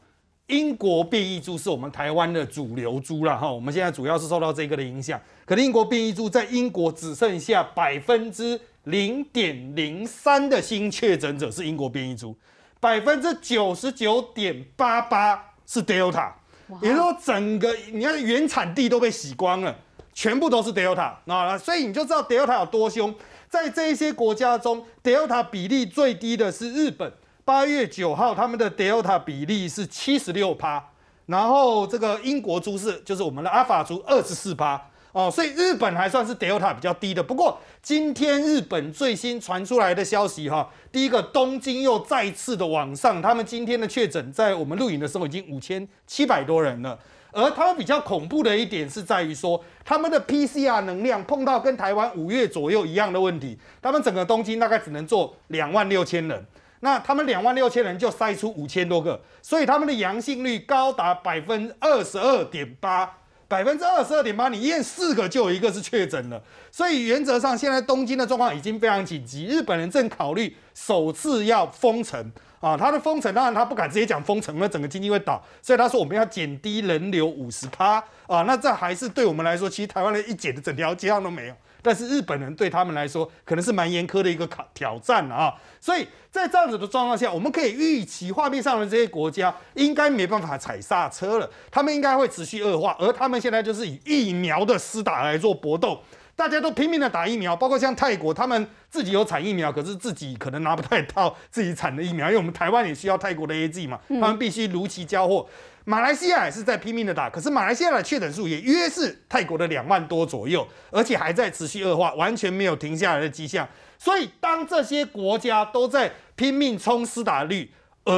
英国变异株是我们台湾的主流株了哈，我们现在主要是受到这个的影响。可是英国变异株在英国只剩下百分之零点零三的新确诊者是英国变异株，百分之九十九点八八是 Delta，也就是说整个你看原产地都被洗光了，全部都是 Delta，那所以你就知道 Delta 有多凶。在这一些国家中，Delta 比例最低的是日本。八月九号，他们的 Delta 比例是七十六趴，然后这个英国株是就是我们的 Alpha 株二十四趴哦，所以日本还算是 Delta 比较低的。不过今天日本最新传出来的消息哈，第一个东京又再次的往上，他们今天的确诊在我们录影的时候已经五千七百多人了，而他们比较恐怖的一点是在于说他们的 PCR 能量碰到跟台湾五月左右一样的问题，他们整个东京大概只能做两万六千人。那他们两万六千人就筛出五千多个，所以他们的阳性率高达百分二十二点八，百分之二十二点八，你验四个就有一个是确诊了。所以原则上现在东京的状况已经非常紧急，日本人正考虑首次要封城啊。他的封城当然他不敢直接讲封城，因为整个经济会倒，所以他说我们要减低人流五十趴啊。那这还是对我们来说，其实台湾人一减，的整条街上都没有。但是日本人对他们来说，可能是蛮严苛的一个考挑战啊！所以在这样子的状况下，我们可以预期画面上的这些国家应该没办法踩刹车了，他们应该会持续恶化，而他们现在就是以疫苗的厮打来做搏斗，大家都拼命的打疫苗，包括像泰国，他们自己有产疫苗，可是自己可能拿不太到自己产的疫苗，因为我们台湾也需要泰国的 A Z 嘛，他们必须如期交货。马来西亚也是在拼命的打，可是马来西亚的确诊数也约是泰国的两万多左右，而且还在持续恶化，完全没有停下来的迹象。所以，当这些国家都在拼命冲施打率，而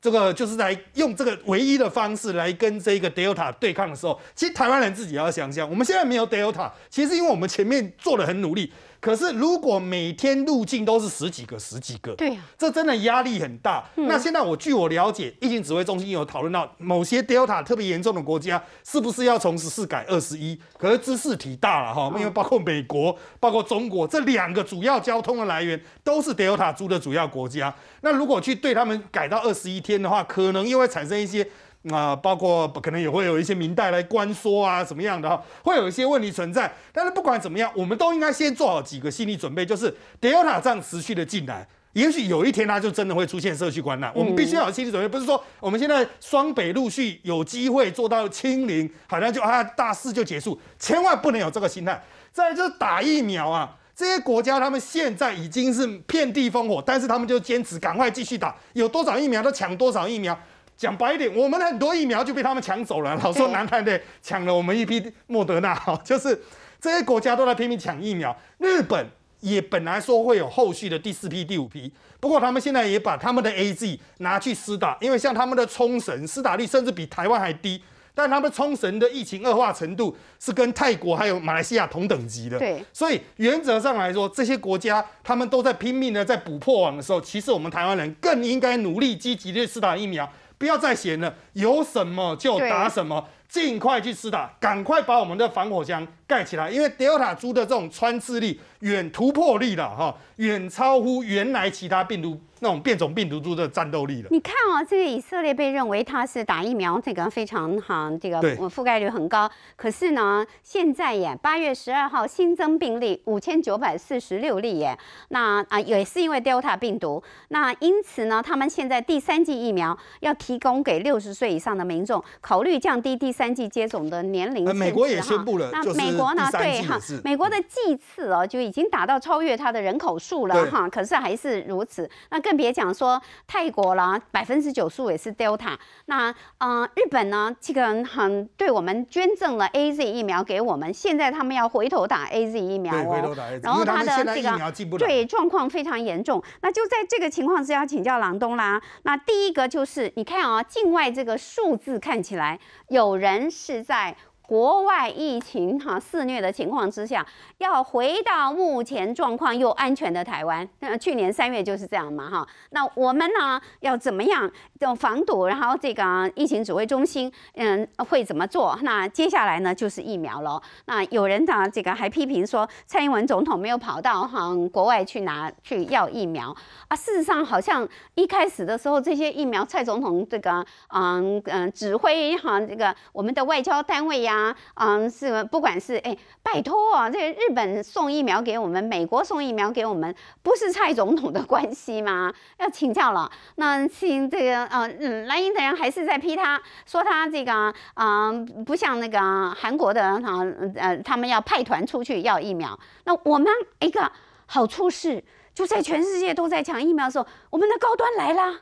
这个就是来用这个唯一的方式来跟这一个 Delta 对抗的时候，其实台湾人自己要想想，我们现在没有 Delta，其实因为我们前面做的很努力。可是，如果每天入境都是十几个、十几个，对呀，这真的压力很大。那现在我据我了解，疫情指挥中心有讨论到某些 Delta 特别严重的国家，是不是要从十四改二十一？可是知识体大了哈，因为包括美国、包括中国这两个主要交通的来源，都是 Delta 株的主要国家。那如果去对他们改到二十一天的话，可能又会产生一些。那包括可能也会有一些明代来关说啊，怎么样的哈，会有一些问题存在。但是不管怎么样，我们都应该先做好几个心理准备，就是 Delta 这样持续的进来，也许有一天它就真的会出现社区关了。我们必须要有心理准备，不是说我们现在双北陆续有机会做到清零，好像就啊大事就结束，千万不能有这个心态。再就是打疫苗啊，这些国家他们现在已经是遍地烽火，但是他们就坚持赶快继续打，有多少疫苗都抢多少疫苗。讲白一点，我们很多疫苗就被他们抢走了。老说南韩的抢了我们一批莫德纳，哈，就是这些国家都在拼命抢疫苗。日本也本来说会有后续的第四批、第五批，不过他们现在也把他们的 A G 拿去施打，因为像他们的冲绳施打率甚至比台湾还低。但他们冲绳的疫情恶化程度是跟泰国还有马来西亚同等级的。对，所以原则上来说，这些国家他们都在拼命的在补破网的时候，其实我们台湾人更应该努力积极的施打疫苗。不要再闲了，有什么就打什么，尽快去施打，赶快把我们的防火墙盖起来，因为德尔塔株的这种穿刺力远突破力了哈，远超乎原来其他病毒。那种变种病毒株的战斗力了。你看哦，这个以色列被认为它是打疫苗这个非常哈，这个覆盖率很高。可是呢，现在耶，八月十二号新增病例五千九百四十六例耶。那啊，也是因为 Delta 病毒。那因此呢，他们现在第三季疫苗要提供给六十岁以上的民众，考虑降低第三季接种的年龄。美国也宣布了，那美国呢？对哈，美国的剂次哦，就已经达到超越它的人口数了哈。可是还是如此。那更更别讲说泰国了，百分之九十五也是 Delta。那嗯，日本呢，这个人很对我们捐赠了 AZ 疫苗给我们，现在他们要回头打 AZ 疫苗哦。然后他的这个对状况非常严重。那就在这个情况之下，请教郎东啦。那第一个就是你看啊，境外这个数字看起来有人是在。国外疫情哈肆虐的情况之下，要回到目前状况又安全的台湾，那去年三月就是这样嘛哈。那我们呢要怎么样要防堵，然后这个疫情指挥中心嗯会怎么做？那接下来呢就是疫苗了。那有人呢这个还批评说蔡英文总统没有跑到哈国外去拿去要疫苗啊。事实上好像一开始的时候这些疫苗蔡总统这个嗯嗯指挥哈这个我们的外交单位呀。啊，嗯，是，不管是哎，拜托啊，这个日本送疫苗给我们，美国送疫苗给我们，不是蔡总统的关系吗？要请教了。那请这个呃，蓝营的人还是在批他，说他这个啊，不像那个韩国的哈，呃，他们要派团出去要疫苗。那我们一个好处是，就在全世界都在抢疫苗的时候，我们的高端来啦，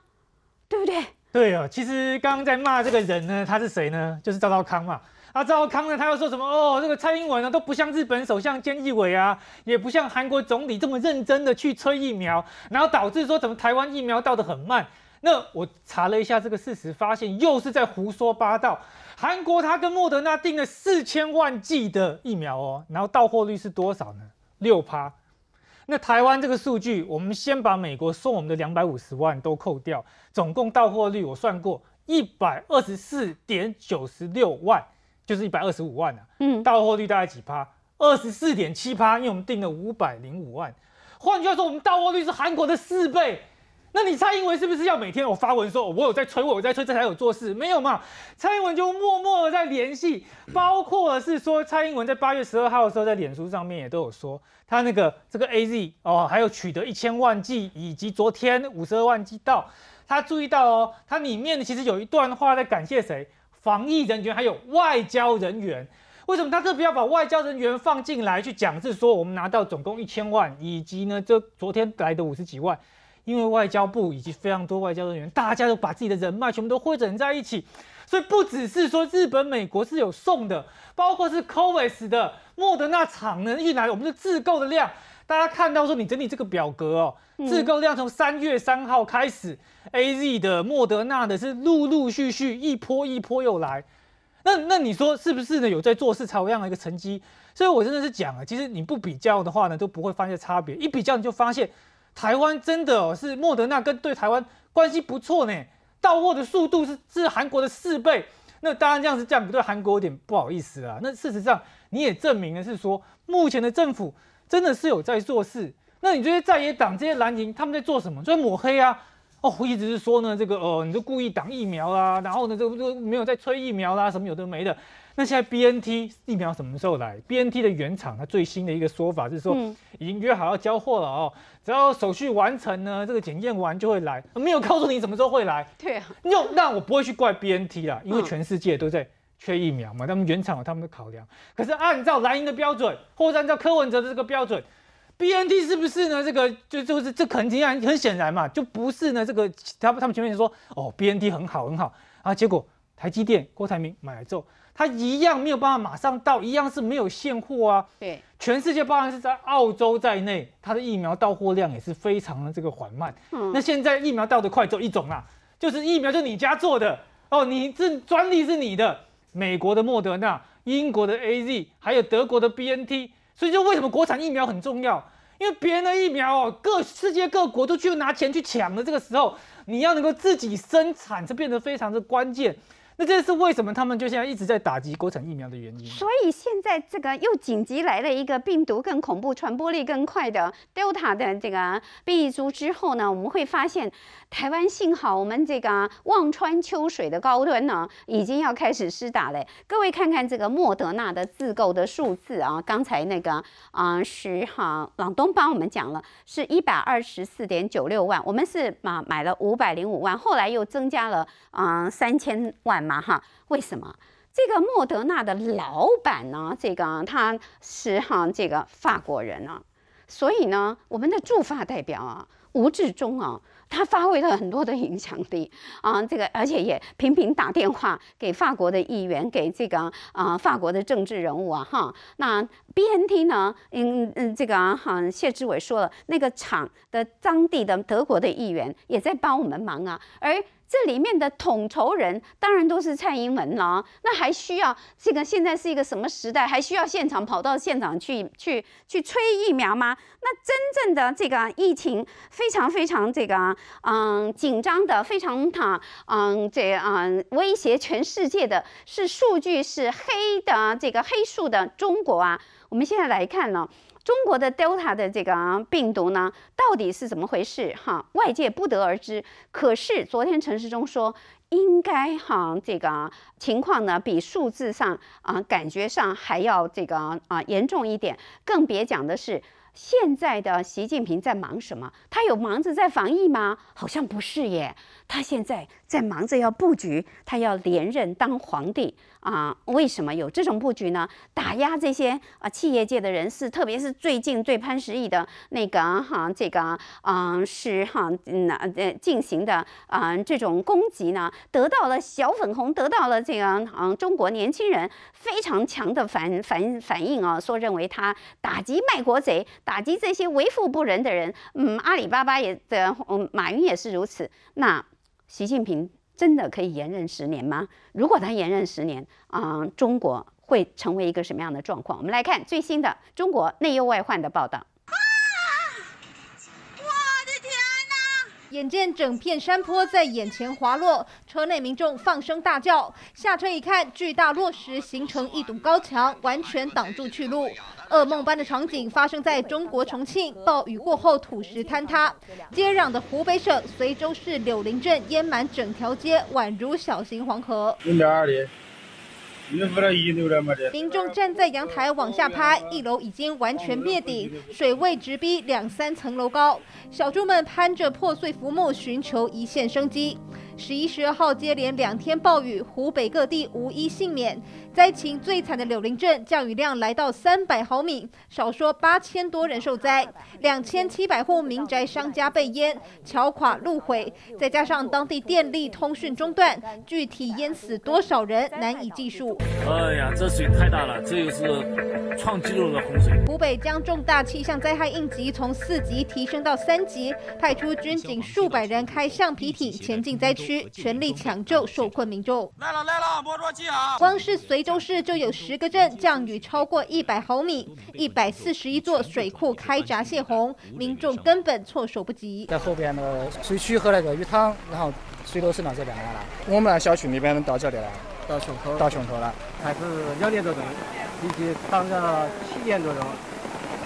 对不对？对啊，其实刚刚在骂这个人呢，他是谁呢？就是赵少康嘛。啊，赵康呢？他又说什么？哦，这个蔡英文呢都不像日本首相菅义伟啊，也不像韩国总理这么认真的去催疫苗，然后导致说怎么台湾疫苗到的很慢？那我查了一下这个事实，发现又是在胡说八道。韩国他跟莫德纳订了四千万剂的疫苗哦，然后到货率是多少呢？六趴。那台湾这个数据，我们先把美国送我们的两百五十万都扣掉，总共到货率我算过一百二十四点九十六万。就是一百二十五万啊，嗯，到货率大概几趴？二十四点七趴。因为我们定了五百零五万，换句话说，我们到货率是韩国的四倍。那你蔡英文是不是要每天我发文说，我有在催，我有在催，这才有做事？没有嘛？蔡英文就默默的在联系，包括是说蔡英文在八月十二号的时候，在脸书上面也都有说，他那个这个 AZ 哦，还有取得一千万剂，以及昨天五十二万剂到，他注意到哦，他里面其实有一段话在感谢谁？防疫人员还有外交人员，为什么他这别要把外交人员放进来去讲？是说我们拿到总共一千万，以及呢，这昨天来的五十几万，因为外交部以及非常多外交人员，大家都把自己的人脉全部都汇整在一起，所以不只是说日本、美国是有送的，包括是 c o v i s 的莫德纳厂呢一来，我们就自购的量。大家看到说，你整理这个表格哦，自购量从三月三号开始，A Z 的莫德纳的是陆陆续续一波一波又来，那那你说是不是呢？有在做事才有这样的一个成绩，所以，我真的是讲啊，其实你不比较的话呢，都不会发现差别，一比较你就发现，台湾真的哦是莫德纳跟对台湾关系不错呢，到货的速度是是韩国的四倍，那当然这样子样不对韩国有点不好意思了，那事实上你也证明了是说，目前的政府。真的是有在做事，那你这些在野党这些蓝营他们在做什么？在抹黑啊！哦，一直是说呢，这个呃，你就故意挡疫苗啦，然后呢，这这没有在催疫苗啦，什么有的没的。那现在 B N T 疫苗什么时候来？B N T 的原厂它最新的一个说法是说，已经约好要交货了哦，只要手续完成呢，这个检验完就会来，没有告诉你什么时候会来。对啊，那那我不会去怪 B N T 啦，因为全世界都在。缺疫苗嘛？他们原厂有他们的考量，可是按照蓝营的标准，或者按照柯文哲的这个标准，B N T 是不是呢？这个就就是这肯定然很显然嘛，就不是呢。这个他他们前面就说哦，B N T 很好很好啊，结果台积电郭台铭买了之后，他一样没有办法马上到，一样是没有现货啊。对，全世界包含是在澳洲在内，它的疫苗到货量也是非常的这个缓慢。嗯，那现在疫苗到的快就一种啊，就是疫苗就你家做的哦，你这专利是你的。美国的莫德纳、英国的 A Z，还有德国的 B N T，所以就为什么国产疫苗很重要？因为别人的疫苗哦，各世界各国都去拿钱去抢的这个时候，你要能够自己生产，这变得非常的关键。那这也是为什么他们就现在一直在打击国产疫苗的原因。所以现在这个又紧急来了一个病毒更恐怖、传播力更快的 Delta 的这个变异株之后呢，我们会发现。台湾幸好，我们这个望穿秋水的高端呢，已经要开始施打嘞。各位看看这个莫德纳的自购的数字啊，刚才那个啊，徐航朗东帮我们讲了，是一百二十四点九六万，我们是买买了五百零五万，后来又增加了啊三千万嘛哈？为什么？这个莫德纳的老板呢，这个他是哈这个法国人啊，所以呢，我们的驻法代表啊，吴志忠啊。他发挥了很多的影响力啊，这个而且也频频打电话给法国的议员，给这个啊法国的政治人物啊哈。那 B N T 呢？嗯嗯，这个啊，谢志伟说了，那个厂的当地的德国的议员也在帮我们忙啊，而。这里面的统筹人当然都是蔡英文了，那还需要这个现在是一个什么时代？还需要现场跑到现场去去去催疫苗吗？那真正的这个疫情非常非常这个嗯紧张的，非常它嗯这啊威胁全世界的是数据是黑的这个黑数的中国啊，我们现在来看呢。中国的 Delta 的这个病毒呢，到底是怎么回事哈？外界不得而知。可是昨天陈世忠说，应该哈这个情况呢，比数字上啊感觉上还要这个啊严重一点，更别讲的是。现在的习近平在忙什么？他有忙着在防疫吗？好像不是耶。他现在在忙着要布局，他要连任当皇帝啊？为什么有这种布局呢？打压这些啊企业界的人士，特别是最近对潘石屹的那个哈这个嗯是哈那呃进行的啊这种攻击呢？得到了小粉红，得到了这个嗯中国年轻人非常强的反反反应啊，说认为他打击卖国贼。打击这些为富不仁的人，嗯，阿里巴巴也的，嗯，马云也是如此。那习近平真的可以延任十年吗？如果他延任十年，啊，中国会成为一个什么样的状况？我们来看最新的中国内忧外患的报道。我的天呐！眼见整片山坡在眼前滑落，车内民众放声大叫。下车一看，巨大落石形成一堵高墙，完全挡住去路。噩梦般的场景发生在中国重庆，暴雨过后土石坍塌，接壤的湖北省随州市柳林镇淹满整条街，宛如小型黄河。民众站在阳台往下拍，一楼已经完全灭顶，水位直逼两三层楼高，小猪们攀着破碎浮木寻求一线生机。十一、十二号接连两天暴雨，湖北各地无一幸免。灾情最惨的柳林镇，降雨量来到三百毫米，少说八千多人受灾，两千七百户民宅、商家被淹，桥垮路毁，再加上当地电力、通讯中断，具体淹死多少人难以计数。哎呀，这水太大了，这又是创纪录的洪水。湖北将重大气象灾害应急从四级提升到三级，派出军警数百人开橡皮艇前进灾区。全力抢救受困民众。来了来了，摸着记啊！光是随州市就有十个镇降雨超过一百毫米，一百四十一座水库开闸泄洪，民众根本措手不及。在后边的水区和那个鱼塘，然后水都渗到这边来了？我们那小区里边到这里了，到胸口，到胸口了。还是两点多钟，已经上个七点多钟，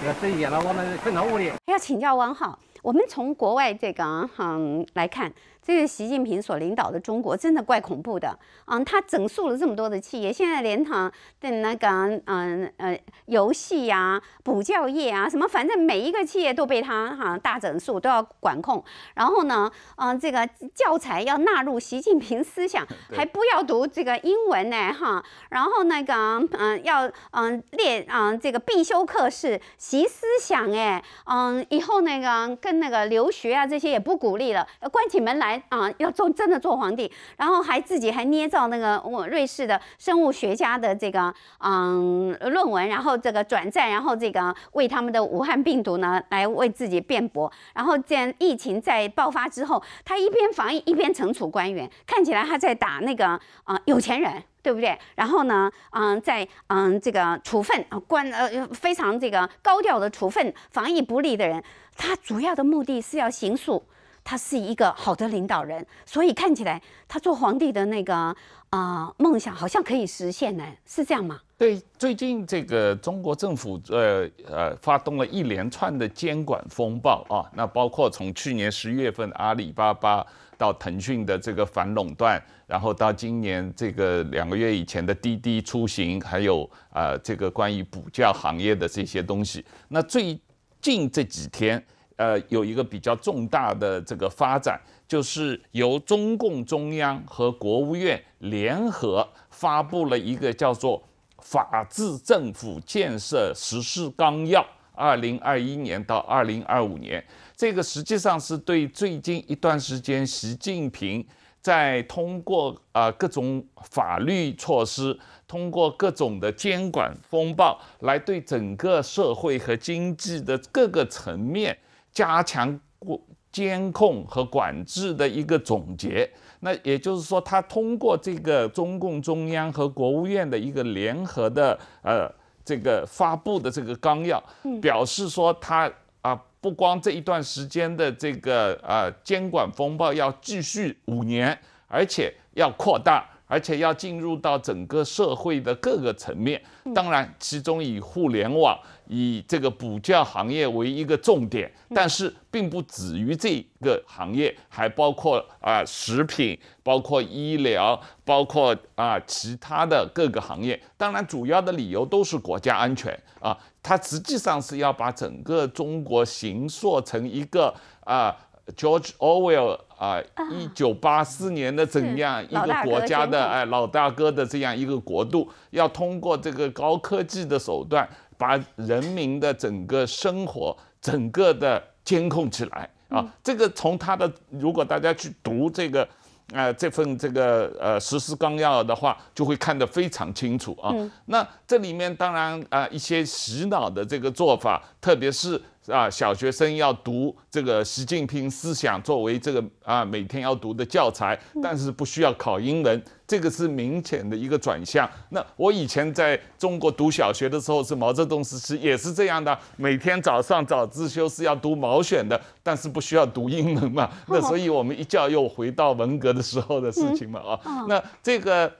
也进进了我们村头屋里。要请教王好，我们从国外这个嗯来看。这个习近平所领导的中国真的怪恐怖的嗯，他整肃了这么多的企业，现在连他的那个嗯呃游戏呀、补教业啊，什么反正每一个企业都被他哈大整肃，都要管控。然后呢，嗯，这个教材要纳入习近平思想，还不要读这个英文呢哈。然后那个嗯，要嗯列嗯这个必修课是习思想哎，嗯，以后那个跟那个留学啊这些也不鼓励了，关起门来。啊，要做真的做皇帝，然后还自己还捏造那个我瑞士的生物学家的这个嗯论文，然后这个转载，然后这个为他们的武汉病毒呢来为自己辩驳，然后见疫情在爆发之后，他一边防疫一边惩处官员，看起来他在打那个啊有钱人，对不对？然后呢，嗯，在嗯这个处分啊官呃非常这个高调的处分防疫不力的人，他主要的目的是要行诉。他是一个好的领导人，所以看起来他做皇帝的那个啊梦想好像可以实现呢，是这样吗？对，最近这个中国政府呃呃发动了一连串的监管风暴啊，那包括从去年十月份阿里巴巴到腾讯的这个反垄断，然后到今年这个两个月以前的滴滴出行，还有啊这个关于补教行业的这些东西，那最近这几天。呃，有一个比较重大的这个发展，就是由中共中央和国务院联合发布了一个叫做《法治政府建设实施纲要》，二零二一年到二零二五年。这个实际上是对最近一段时间习近平在通过啊各种法律措施，通过各种的监管风暴来对整个社会和经济的各个层面。加强过监控和管制的一个总结，那也就是说，他通过这个中共中央和国务院的一个联合的呃这个发布的这个纲要，表示说他啊不光这一段时间的这个啊监管风暴要继续五年，而且要扩大，而且要进入到整个社会的各个层面。当然，其中以互联网。以这个补教行业为一个重点，但是并不止于这个行业，还包括啊食品，包括医疗，包括啊其他的各个行业。当然，主要的理由都是国家安全啊，它实际上是要把整个中国形塑成一个啊 George Orwell 啊一九八四年的怎样一个国家的哎老大哥的这样一个国度，要通过这个高科技的手段。把人民的整个生活、整个的监控起来啊！这个从他的，如果大家去读这个，呃，这份这个呃实施纲要的话，就会看得非常清楚啊。那这里面当然啊，一些洗脑的这个做法，特别是。啊，小学生要读这个习近平思想作为这个啊每天要读的教材，但是不需要考英文，这个是明显的一个转向。那我以前在中国读小学的时候是毛泽东时期，也是这样的，每天早上早自修是要读毛选的，但是不需要读英文嘛。那所以，我们一觉又回到文革的时候的事情嘛啊。那这个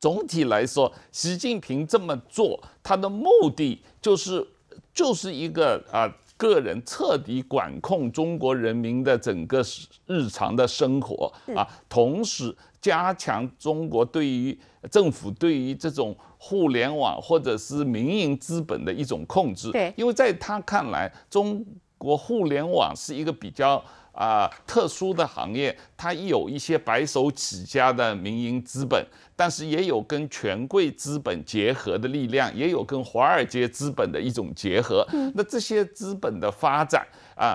总体来说，习近平这么做，他的目的就是。就是一个啊，个人彻底管控中国人民的整个日常的生活啊，同时加强中国对于政府对于这种互联网或者是民营资本的一种控制。对，因为在他看来，中国互联网是一个比较。啊，特殊的行业，它有一些白手起家的民营资本，但是也有跟权贵资本结合的力量，也有跟华尔街资本的一种结合。那这些资本的发展啊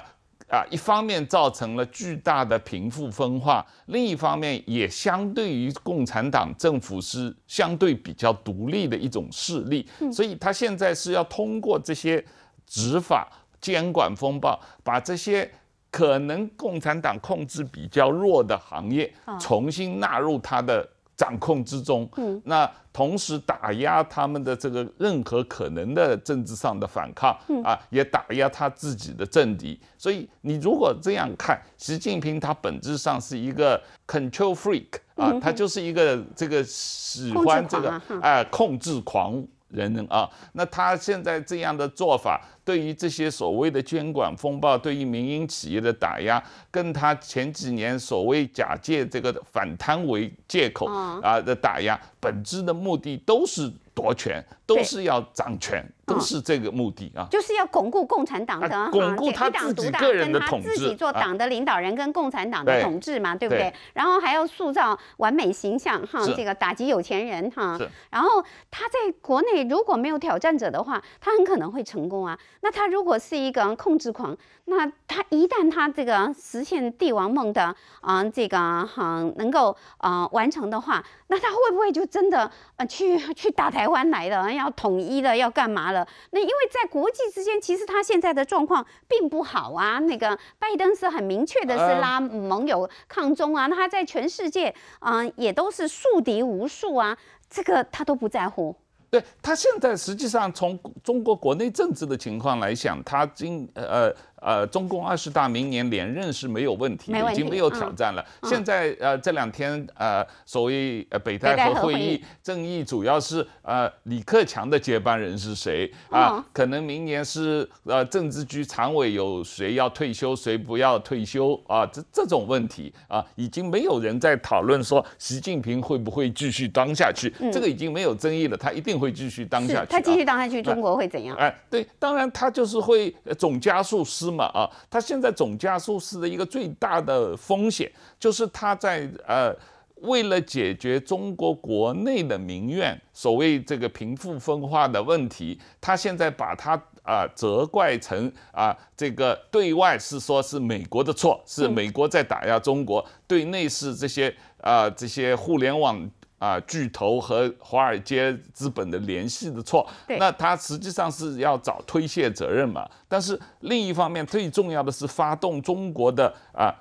啊，一方面造成了巨大的贫富分化，另一方面也相对于共产党政府是相对比较独立的一种势力。所以，他现在是要通过这些执法、监管风暴，把这些。可能共产党控制比较弱的行业，重新纳入他的掌控之中。那同时打压他们的这个任何可能的政治上的反抗，啊，也打压他自己的政敌。所以你如果这样看，习近平他本质上是一个 control freak 啊，他就是一个这个喜欢这个哎控制狂。人人啊，那他现在这样的做法，对于这些所谓的监管风暴，对于民营企业的打压，跟他前几年所谓假借这个反贪为借口啊的打压，本质的目的都是夺权，都是要掌权。都是这个目的啊，就是要巩固共产党的，巩固他自己个人的统治，自己做党的领导人跟共产党的统治嘛，对不对？然后还要塑造完美形象哈，这个打击有钱人哈，然后他在国内如果没有挑战者的话，他很可能会成功啊。那他如果是一个控制狂。那他一旦他这个实现帝王梦的啊，这个哈能够啊完成的话，那他会不会就真的呃去去打台湾来了？要统一了，要干嘛了？那因为在国际之间，其实他现在的状况并不好啊。那个拜登是很明确的是拉盟友抗中啊，那他在全世界啊也都是树敌无数啊，这个他都不在乎。对他现在实际上从中国国内政治的情况来讲，他今呃。呃，中共二十大明年连任是没有问题，已经没有挑战了。现在呃这两天呃所谓呃北戴河会议，正义主要是呃李克强的接班人是谁啊？可能明年是呃政治局常委有谁要退休，谁不要退休啊？这这种问题啊，已经没有人在讨论说习近平会不会继续当下去，这个已经没有争议了，他一定会继续当下去。他继续当下去，中国会怎样？哎，对，当然他就是会总加速失。嘛啊，他现在总加速是一个最大的风险，就是他在呃为了解决中国国内的民怨，所谓这个贫富分化的问题，他现在把他啊责怪成啊这个对外是说是美国的错，是美国在打压中国，对内是这些啊这些互联网。啊，巨头和华尔街资本的联系的错，那他实际上是要找推卸责任嘛？但是另一方面，最重要的是发动中国的啊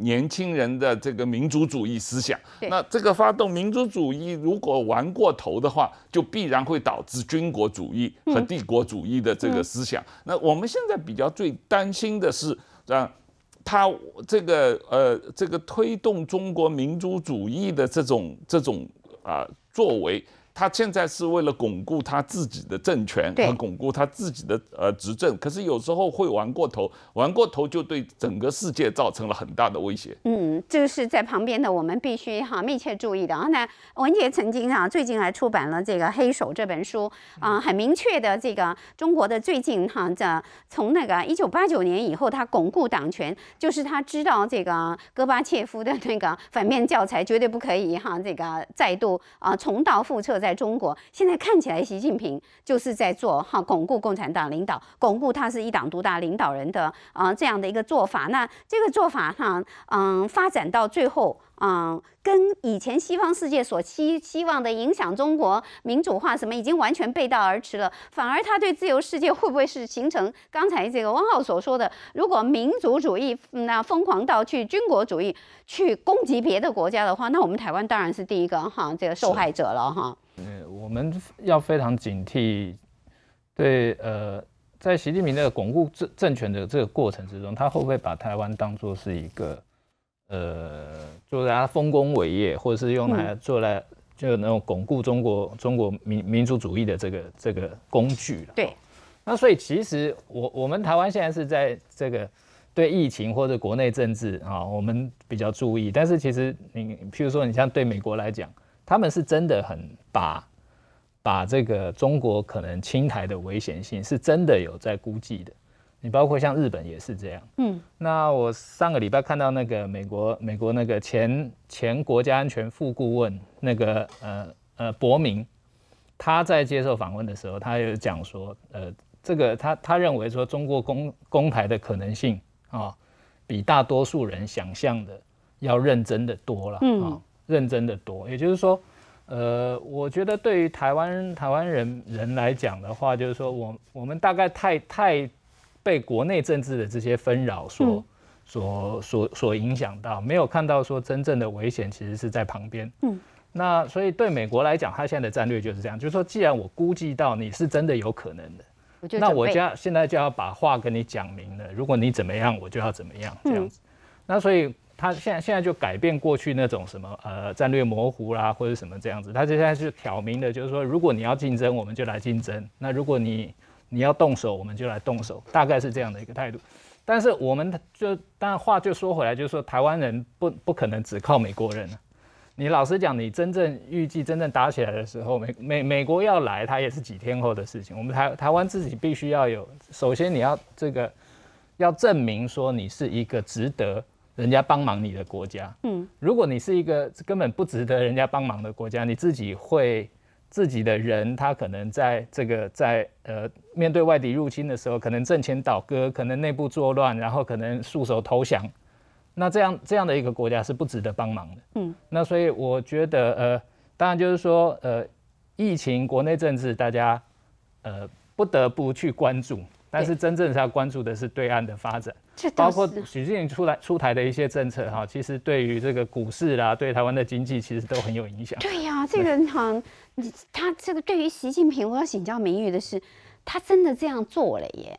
年轻人的这个民族主义思想。那这个发动民族主义，如果玩过头的话，就必然会导致军国主义和帝国主义的这个思想。那我们现在比较最担心的是，啊。他这个呃，这个推动中国民族主义的这种这种啊作为。他现在是为了巩固他自己的政权和巩固他自己的呃执政，可是有时候会玩过头，玩过头就对整个世界造成了很大的威胁。嗯，这是在旁边的我们必须哈密切注意的。然后呢，文杰曾经啊最近还出版了这个《黑手》这本书啊，很明确的这个中国的最近哈这从那个一九八九年以后，他巩固党权，就是他知道这个戈巴切夫的那个反面教材绝对不可以哈这个再度啊重蹈覆辙。在中国，现在看起来，习近平就是在做哈巩固共产党领导，巩固他是一党独大领导人的啊这样的一个做法。那这个做法哈，嗯，发展到最后。嗯，跟以前西方世界所期希望的影响中国民主化什么，已经完全背道而驰了。反而他对自由世界会不会是形成刚才这个汪浩所说的，如果民族主义那疯狂到去军国主义去攻击别的国家的话，那我们台湾当然是第一个哈这个受害者了哈。嗯，我们要非常警惕，对呃，在习近平的巩固政政权的这个过程之中，他会不会把台湾当做是一个？呃，做他丰功伟业，或者是用来做来，就那种巩固中国中国民民族主义的这个这个工具了。对，那所以其实我我们台湾现在是在这个对疫情或者国内政治啊，我们比较注意。但是其实你，譬如说你像对美国来讲，他们是真的很把把这个中国可能侵台的危险性是真的有在估计的。你包括像日本也是这样，嗯，那我上个礼拜看到那个美国美国那个前前国家安全副顾问那个呃呃伯明，他在接受访问的时候，他有讲说，呃，这个他他认为说中国攻攻台的可能性啊，比大多数人想象的要认真的多了，啊，认真的多，也就是说，呃，我觉得对于台湾台湾人人来讲的话，就是说我我们大概太太。被国内政治的这些纷扰所、所、所、所影响到，没有看到说真正的危险其实是在旁边。嗯，那所以对美国来讲，他现在的战略就是这样，就是说，既然我估计到你是真的有可能的，那我家现在就要把话跟你讲明了，如果你怎么样，我就要怎么样这样子。那所以他现在现在就改变过去那种什么呃战略模糊啦或者什么这样子，他现在是挑明的，就是说，如果你要竞争，我们就来竞争。那如果你你要动手，我们就来动手，大概是这样的一个态度。但是，我们就但话就说回来，就是说，台湾人不不可能只靠美国人了。你老实讲，你真正预计真正打起来的时候，美美美国要来，它也是几天后的事情。我们台台湾自己必须要有，首先你要这个要证明说你是一个值得人家帮忙你的国家。嗯，如果你是一个根本不值得人家帮忙的国家，你自己会。自己的人，他可能在这个在呃面对外敌入侵的时候，可能阵前倒戈，可能内部作乱，然后可能束手投降。那这样这样的一个国家是不值得帮忙的。嗯，那所以我觉得呃，当然就是说呃，疫情国内政治大家呃不得不去关注，但是真正要关注的是对岸的发展，包括许志永出来出台的一些政策哈，其实对于这个股市啦，对台湾的经济其实都很有影响。对呀，这个像。你他这个对于习近平，我要请教明玉的是，他真的这样做了耶，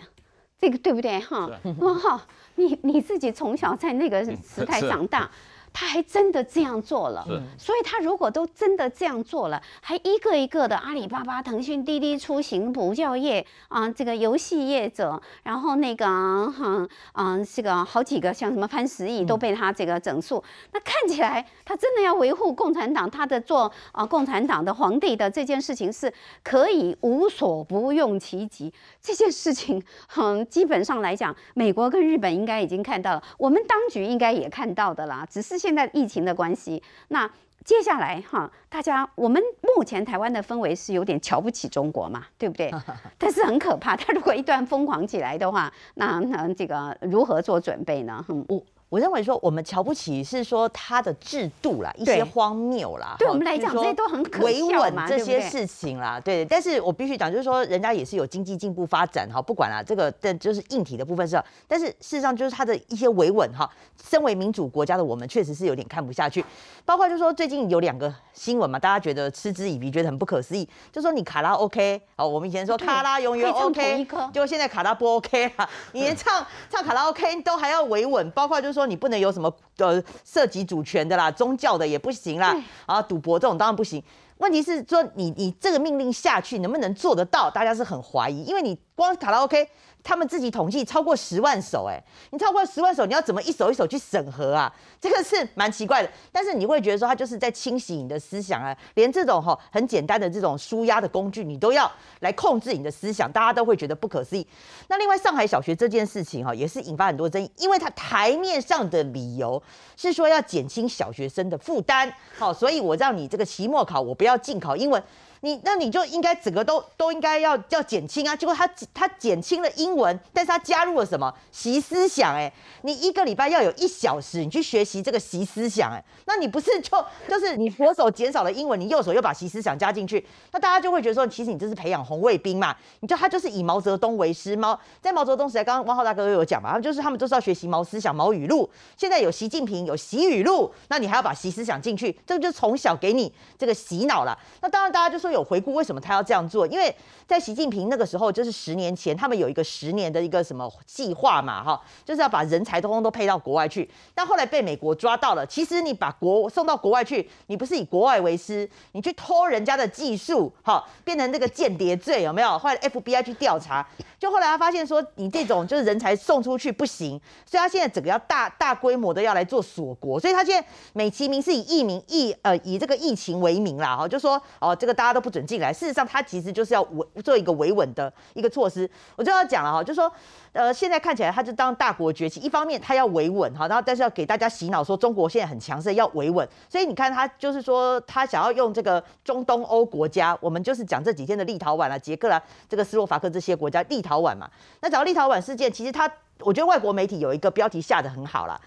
这个对不对哈？王浩，你你自己从小在那个时代长大。他还真的这样做了，所以他如果都真的这样做了，还一个一个的阿里巴巴、腾讯、滴滴出行、不教业啊，这个游戏业者，然后那个哼，嗯，这个好几个像什么潘石屹都被他这个整数，那看起来他真的要维护共产党，他的做啊共产党的皇帝的这件事情是可以无所不用其极。这件事情，嗯，基本上来讲，美国跟日本应该已经看到了，我们当局应该也看到的啦，只是。现在疫情的关系，那接下来哈，大家我们目前台湾的氛围是有点瞧不起中国嘛，对不对？但是很可怕，他如果一段疯狂起来的话，那那这个如何做准备呢？我。我认为说我们瞧不起是说他的制度啦，一些荒谬啦，对我们来讲这些都很可笑嘛，这些事情啦，对。但是我必须讲就是说人家也是有经济进步发展哈，不管啦，这个但就是硬体的部分是，但是事实上就是他的一些维稳哈。身为民主国家的我们确实是有点看不下去，包括就是说最近有两个新闻嘛，大家觉得嗤之以鼻，觉得很不可思议。就说你卡拉 OK，哦，我们以前说卡拉永远 OK，就果现在卡拉不 OK 了，你唱唱卡拉 OK 都还要维稳，包括就是说。你不能有什么呃涉及主权的啦，宗教的也不行啦，啊，赌博这种当然不行。问题是说，你你这个命令下去能不能做得到？大家是很怀疑，因为你光卡拉 OK。他们自己统计超过十万首，哎，你超过十万首，你要怎么一首一首去审核啊？这个是蛮奇怪的。但是你会觉得说，他就是在清洗你的思想啊，连这种哈很简单的这种舒压的工具，你都要来控制你的思想，大家都会觉得不可思议。那另外上海小学这件事情哈，也是引发很多争议，因为它台面上的理由是说要减轻小学生的负担，好，所以我让你这个期末考我不要进考英文。你那你就应该整个都都应该要要减轻啊，结果他他减轻了英文，但是他加入了什么习思想哎，你一个礼拜要有一小时，你去学习这个习思想哎，那你不是就就是你左手减少了英文，你右手又把习思想加进去，那大家就会觉得说，其实你这是培养红卫兵嘛，你就他就是以毛泽东为师吗？在毛泽东时代，刚刚汪浩大哥都有讲嘛，就是他们就是要学习毛思想、毛语录。现在有习近平有习语录，那你还要把习思想进去，这个就从小给你这个洗脑了。那当然大家就说。有回顾为什么他要这样做？因为在习近平那个时候，就是十年前，他们有一个十年的一个什么计划嘛，哈，就是要把人才通通都配到国外去。但后来被美国抓到了。其实你把国送到国外去，你不是以国外为师，你去偷人家的技术，哈，变成这个间谍罪有没有？后来 FBI 去调查，就后来他发现说，你这种就是人才送出去不行，所以他现在整个要大大规模的要来做锁国。所以他现在美其名是以疫民疫呃以这个疫情为名啦，哈，就说哦这个大家。都不准进来。事实上，他其实就是要维做一个维稳的一个措施。我就要讲了哈，就说呃，现在看起来他就当大国崛起。一方面他要维稳哈，然后但是要给大家洗脑说中国现在很强盛要维稳。所以你看他就是说他想要用这个中东欧国家，我们就是讲这几天的立陶宛啊、捷克啊、这个斯洛伐克这些国家。立陶宛嘛，那讲立陶宛事件，其实他我觉得外国媒体有一个标题下的很好了。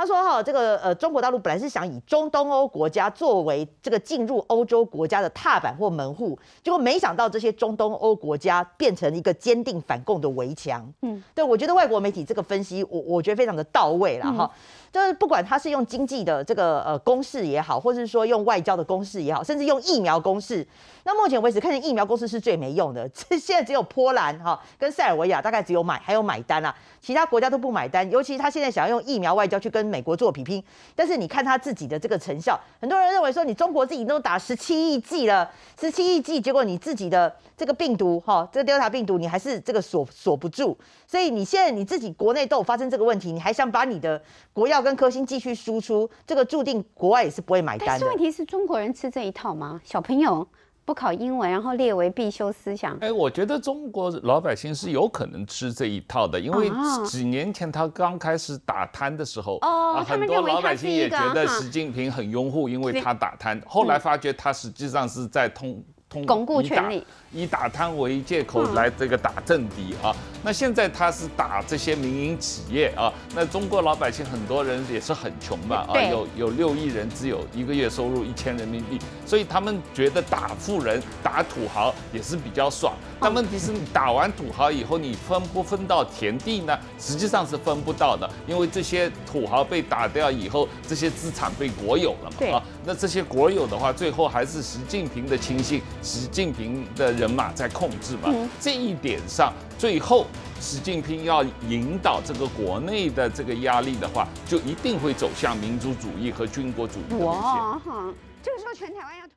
他说：“哈，这个呃，中国大陆本来是想以中东欧国家作为这个进入欧洲国家的踏板或门户，结果没想到这些中东欧国家变成一个坚定反共的围墙。”嗯，对我觉得外国媒体这个分析，我我觉得非常的到位了哈。就是不管他是用经济的这个呃公式也好，或者是说用外交的公式也好，甚至用疫苗公式。那目前为止，看见疫苗公式是最没用的。这 现在只有波兰哈跟塞尔维亚大概只有买还有买单啦，其他国家都不买单。尤其他现在想要用疫苗外交去跟美国做比拼，但是你看他自己的这个成效，很多人认为说你中国自己都打十七亿剂了，十七亿剂结果你自己的这个病毒哈，这个 Delta 病毒你还是这个锁锁不住，所以你现在你自己国内都有发生这个问题，你还想把你的国药？跟科兴继续输出，这个注定国外也是不会买单。但是问题是中国人吃这一套吗？小朋友不考英文，然后列为必修思想。哎，我觉得中国老百姓是有可能吃这一套的，因为几年前他刚开始打贪的时候，哦、很多老百姓也觉得习近平很拥护，因为他打贪。后来发觉他实际上是在通。巩固权力，以打贪为借口来这个打政敌啊。那现在他是打这些民营企业啊。那中国老百姓很多人也是很穷嘛啊，有有六亿人只有一个月收入一千人民币，所以他们觉得打富人、打土豪也是比较爽。但问题是，你打完土豪以后，你分不分到田地呢？实际上是分不到的，因为这些土豪被打掉以后，这些资产被国有了嘛。啊，那这些国有的话，最后还是习近平的亲信。习近平的人马在控制嘛，这一点上，最后习近平要引导这个国内的这个压力的话，就一定会走向民族主义和军国主义。哇，这个时候全台湾要。